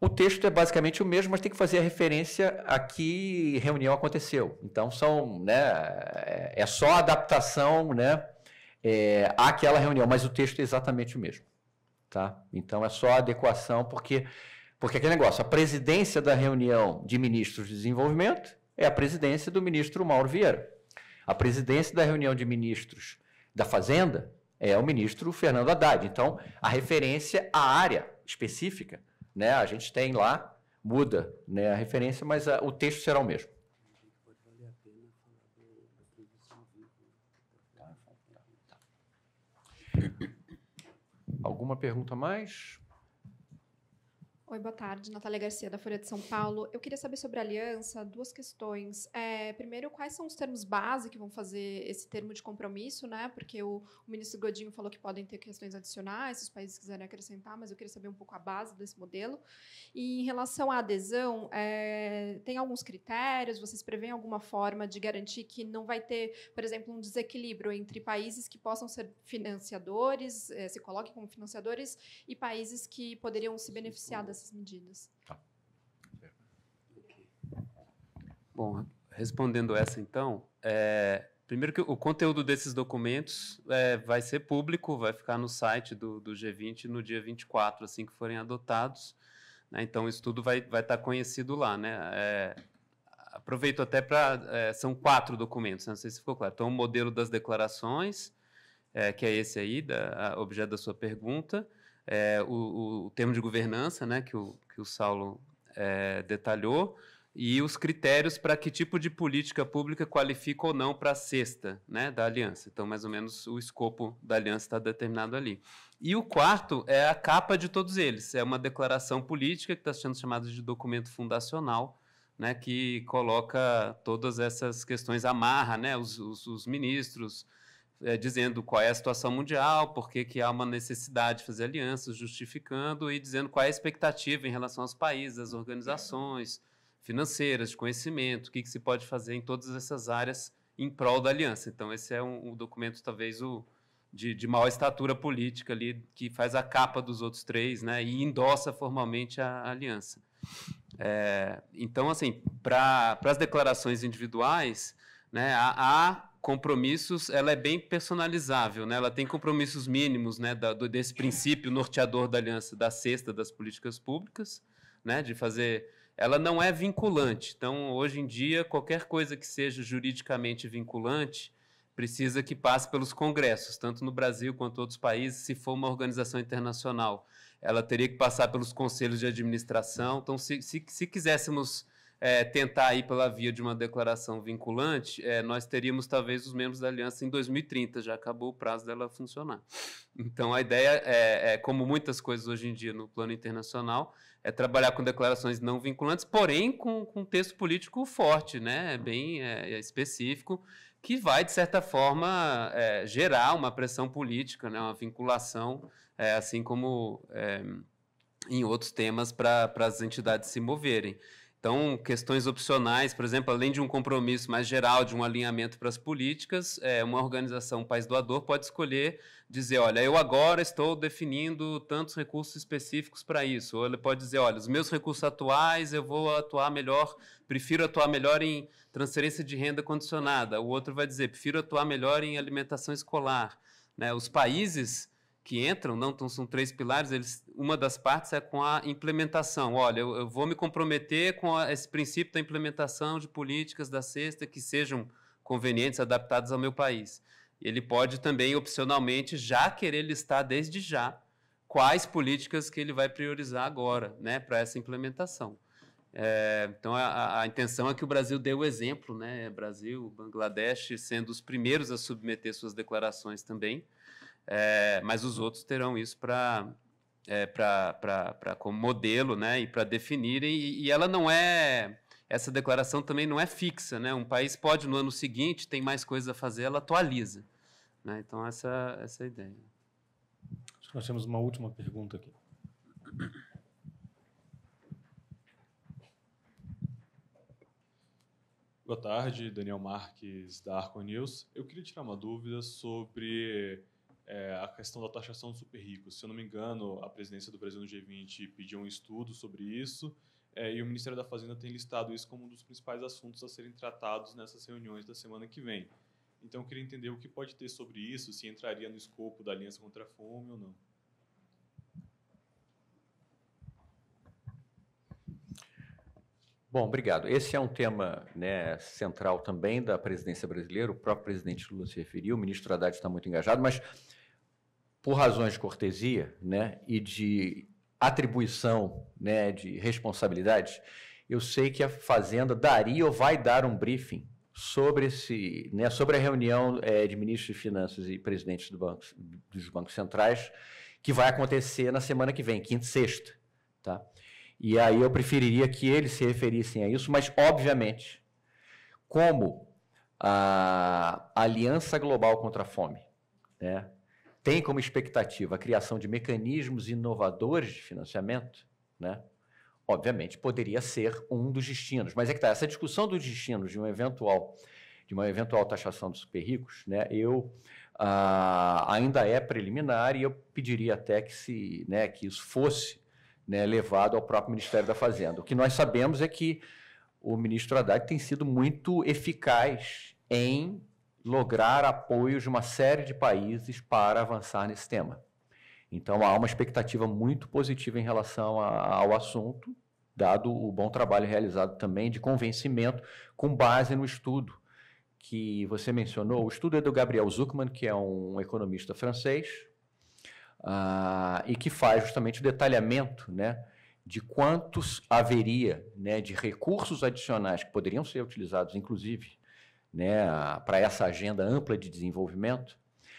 o texto é basicamente o mesmo, mas tem que fazer a referência a que reunião aconteceu. Então são, né, é, é só adaptação, né, é, àquela reunião, mas o texto é exatamente o mesmo, tá? Então é só adequação porque porque aquele negócio, a presidência da reunião de ministros de desenvolvimento é a presidência do ministro Mauro Vieira. A presidência da reunião de ministros da Fazenda é o ministro Fernando Haddad. Então, a referência à área específica, né, a gente tem lá, muda né, a referência, mas a, ah, o texto será o mesmo. Alguma pergunta mais? Oi, boa tarde. Natália Garcia, da Folha de São Paulo. Eu queria saber sobre aliança, duas questões. É, primeiro, quais são os termos base que vão fazer esse termo de compromisso, né? Porque o, o ministro Godinho falou que podem ter questões adicionais, se os países quiserem acrescentar, mas eu queria saber um pouco a base desse modelo. E em relação à adesão, é, tem alguns critérios? Vocês prevêem alguma forma de garantir que não vai ter, por exemplo, um desequilíbrio entre países que possam ser financiadores, é, se coloquem como financiadores, e países que poderiam se beneficiar dessa essas medidas. Tá. Bom, respondendo essa então, é, primeiro que o conteúdo desses documentos é, vai ser público, vai ficar no site do, do, G20 no dia 24, assim que forem adotados. Né, então, isso tudo vai estar vai tá conhecido lá. Né? É, aproveito até para. É, são quatro documentos, né, não sei se ficou claro. Então, o modelo das declarações, é, que é esse aí, da, objeto da sua pergunta é, o, o, termo de governança, né, que o, que o Saulo é, detalhou, e os critérios para que tipo de política pública qualifica ou não para a sexta né, da aliança. Então, mais ou menos, o escopo da aliança está determinado ali. E o quarto é a capa de todos eles. É uma declaração política que está sendo chamada de documento fundacional, né, que coloca todas essas questões, amarra né, os, os, os ministros, é, dizendo qual é a situação mundial, por que há uma necessidade de fazer alianças, justificando e dizendo qual é a expectativa em relação aos países, às organizações financeiras, de conhecimento, o que, que se pode fazer em todas essas áreas em prol da aliança. Então, esse é um, um documento, talvez, o, de, de, maior estatura política ali, que faz a capa dos outros três, né, e endossa formalmente a, a aliança. É, então, assim, para as declarações individuais, né? A, a compromissos, ela é bem personalizável, né? Ela tem compromissos mínimos, né? Da, do, desse princípio norteador da aliança da sexta das políticas públicas, né? De fazer, ela não é vinculante. Então, hoje em dia, qualquer coisa que seja juridicamente vinculante precisa que passe pelos congressos, tanto no Brasil quanto em outros países, se for uma organização internacional. Ela teria que passar pelos conselhos de administração. Então, se, se, se quiséssemos é, tentar ir pela via de uma declaração vinculante, é, nós teríamos talvez os membros da aliança em 2030, já acabou o prazo dela funcionar. Então a ideia é, é como muitas coisas hoje em dia no plano internacional, é trabalhar com declarações não vinculantes, porém com, com um texto político forte, né, é bem é, é específico, que vai de certa forma gerar uma pressão política, né, uma vinculação, assim como em outros temas para as entidades se moverem. Então, questões opcionais, por exemplo, além de um compromisso mais geral, de um alinhamento para as políticas, é, uma organização um país doador pode escolher dizer, olha, eu agora estou definindo tantos recursos específicos para isso. Ou ele pode dizer, olha, os meus recursos atuais eu vou atuar melhor, prefiro atuar melhor em transferência de renda condicionada. O outro vai dizer, prefiro atuar melhor em alimentação escolar. Né? Os países que entram, não então, são três pilares, eles, uma das partes é com a implementação. Olha, eu, eu vou me comprometer com a, esse princípio da implementação de políticas da cesta que sejam convenientes, adaptadas ao meu país. Ele pode também, opcionalmente, já querer listar desde já quais políticas que ele vai priorizar agora né, para essa implementação. É, então, a, a, intenção é que o Brasil dê o exemplo, né? Brasil, Bangladesh sendo os primeiros a submeter suas declarações também é, mas os outros terão isso para é, para como modelo, né, e para definirem. E, e, ela não é essa declaração também não é fixa, né? Um país pode no ano seguinte tem mais coisas a fazer, ela atualiza, né? Então essa essa é a ideia. Acho que nós temos uma última pergunta aqui. Boa tarde, Daniel Marques da Arco News. Eu queria tirar uma dúvida sobre é, a questão da taxação dos super ricos. Se eu não me engano, a presidência do Brasil no G20 pediu um estudo sobre isso é, e o Ministério da Fazenda tem listado isso como um dos principais assuntos a serem tratados nessas reuniões da semana que vem. Então, eu queria entender o que pode ter sobre isso, se entraria no escopo da Aliança contra a Fome ou não. Bom, obrigado. Esse é um tema né, central também da presidência brasileira. O próprio presidente Lula se referiu, o ministro Haddad está muito engajado, mas por razões de cortesia né, e de atribuição né, de responsabilidades, eu sei que a Fazenda daria ou vai dar um briefing sobre, esse, né, sobre a reunião é, de ministros de Finanças e presidentes do banco, dos bancos centrais, que vai acontecer na semana que vem, quinta e sexta. Tá? E aí eu preferiria que eles se referissem a isso, mas obviamente, como a Aliança Global contra a Fome né, tem como expectativa a criação de mecanismos inovadores de financiamento, né, obviamente poderia ser um dos destinos. Mas é que tá, essa discussão dos destinos de um eventual de uma eventual taxação dos super ricos, né, eu ah, ainda é preliminar e eu pediria até que se, né, que isso fosse né, levado ao próprio Ministério da Fazenda. O que nós sabemos é que o ministro Haddad tem sido muito eficaz em lograr apoio de uma série de países para avançar nesse tema. Então há uma expectativa muito positiva em relação a, ao assunto, dado o bom trabalho realizado também de convencimento com base no estudo que você mencionou. O estudo é do Gabriel Zuckman, que é um economista francês, ah, e que faz justamente o detalhamento né, de quantos haveria né, de recursos adicionais que poderiam ser utilizados, inclusive, né, para essa agenda ampla de desenvolvimento,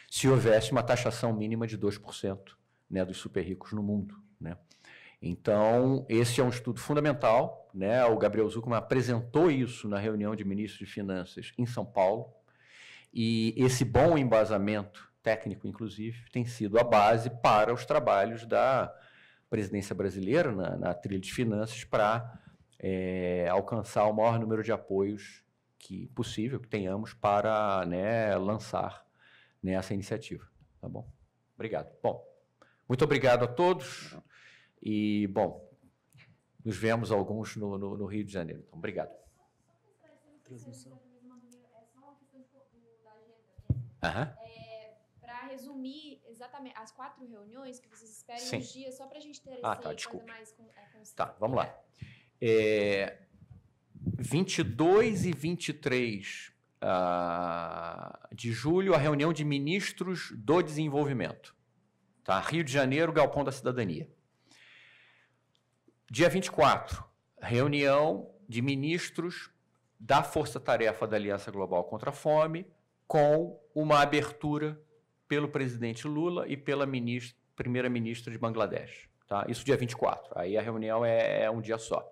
se houvesse uma taxação mínima de 2% né, dos super ricos no mundo. Né? Então, esse é um estudo fundamental. Né? O Gabriel Zucman apresentou isso na reunião de ministros de Finanças em São Paulo. E esse bom embasamento técnico, inclusive, tem sido a base para os trabalhos da presidência brasileira na, na trilha de finanças para é, alcançar o maior número de apoios que possível que tenhamos para né, lançar né, essa iniciativa. Tá bom? Obrigado. Bom, muito obrigado a todos e, bom, nos vemos alguns no, no, no Rio de Janeiro. Então, obrigado. Transmissão. É Aham. É, resumir exatamente as quatro reuniões que vocês esperam Sim. uns dias, só para a gente ter ah, essa tá, desculpe. mais com, é, consciente. Tá, vamos lá. É, 22 e 23 uh, ah, de julho, a reunião de ministros do desenvolvimento. Tá? Rio de Janeiro, Galpão da Cidadania. Dia 24, reunião de ministros da Força Tarefa da Aliança Global contra a Fome, com uma abertura pelo presidente Lula e pela ministra, primeira-ministra de Bangladesh. Tá? Isso dia 24. Aí a reunião é, é um dia só.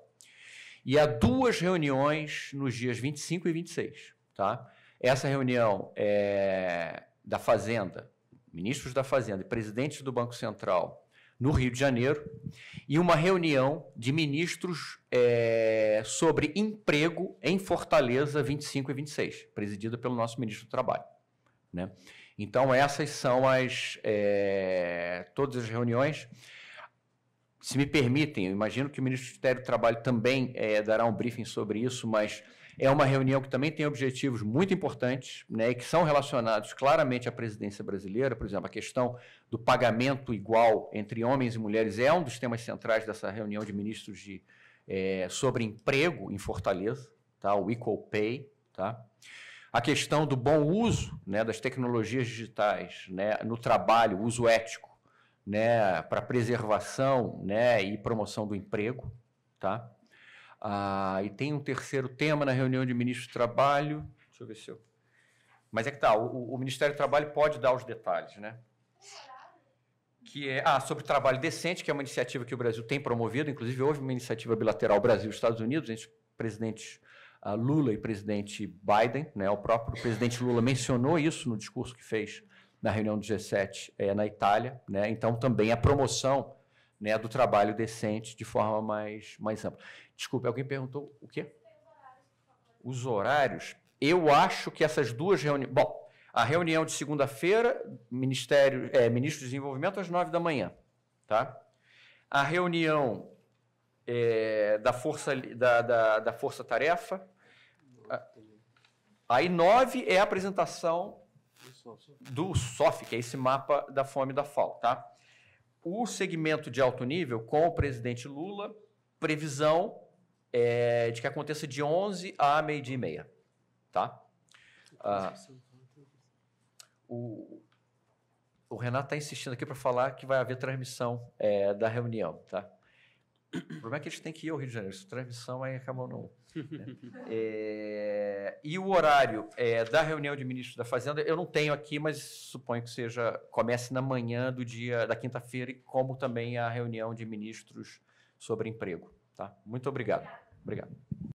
E há duas reuniões nos dias 25 e 26. Tá? Essa reunião é da Fazenda, ministros da Fazenda e presidentes do Banco Central no Rio de Janeiro, e uma reunião de ministros é, sobre emprego em Fortaleza 25 e 26, presidida pelo nosso ministro do Trabalho. Né? Então, essas são as é, todas as reuniões. Se me permitem, eu imagino que o Ministério do Trabalho também é, dará um briefing sobre isso, mas é uma reunião que também tem objetivos muito importantes né, e que são relacionados claramente à presidência brasileira. Por exemplo, a questão do pagamento igual entre homens e mulheres é um dos temas centrais dessa reunião de ministros de, é, sobre emprego em Fortaleza, tá? o Equal Pay. Tá? a questão do bom uso né, das tecnologias digitais né, no trabalho, uso ético, né, para preservação né, e promoção do emprego. Tá? Ah, e tem um terceiro tema na reunião de ministros do Trabalho. Deixa eu ver se eu. Mas é que tá, o, o Ministério do Trabalho pode dar os detalhes, né? que é ah, sobre trabalho decente, que é uma iniciativa que o Brasil tem promovido. Inclusive, houve uma iniciativa bilateral Brasil-Estados Unidos entre os presidentes Lula e presidente Biden. Né? O próprio presidente Lula mencionou isso no discurso que fez na reunião do G7 é, eh, na Itália. Né? Então, também a promoção né, do trabalho decente de forma mais, mais ampla. Desculpe, alguém perguntou o quê? Os horários. Eu acho que essas duas reuniões. Bom, a reunião de segunda-feira, Ministério, é, Ministro de Desenvolvimento, às nove da manhã. Tá? A reunião é, da Força da, da, da Força Tarefa, ah, aí 9 é a apresentação do SOF, que é esse mapa da fome e da FAO, tá? O segmento de alto nível com o presidente Lula, previsão é, de que aconteça de 11 a meio-dia e meia, tá? Ah, o, o Renato está insistindo aqui para falar que vai haver transmissão é, da reunião, tá? O problema é que a gente tem que ir ao Rio de Janeiro. Se transmissão aí acabou não. Né? é, e o horário é, da reunião de ministros da Fazenda, eu não tenho aqui, mas suponho que seja comece na manhã do dia da quinta-feira, como também a reunião de ministros sobre emprego. Tá? Muito obrigado. Obrigado.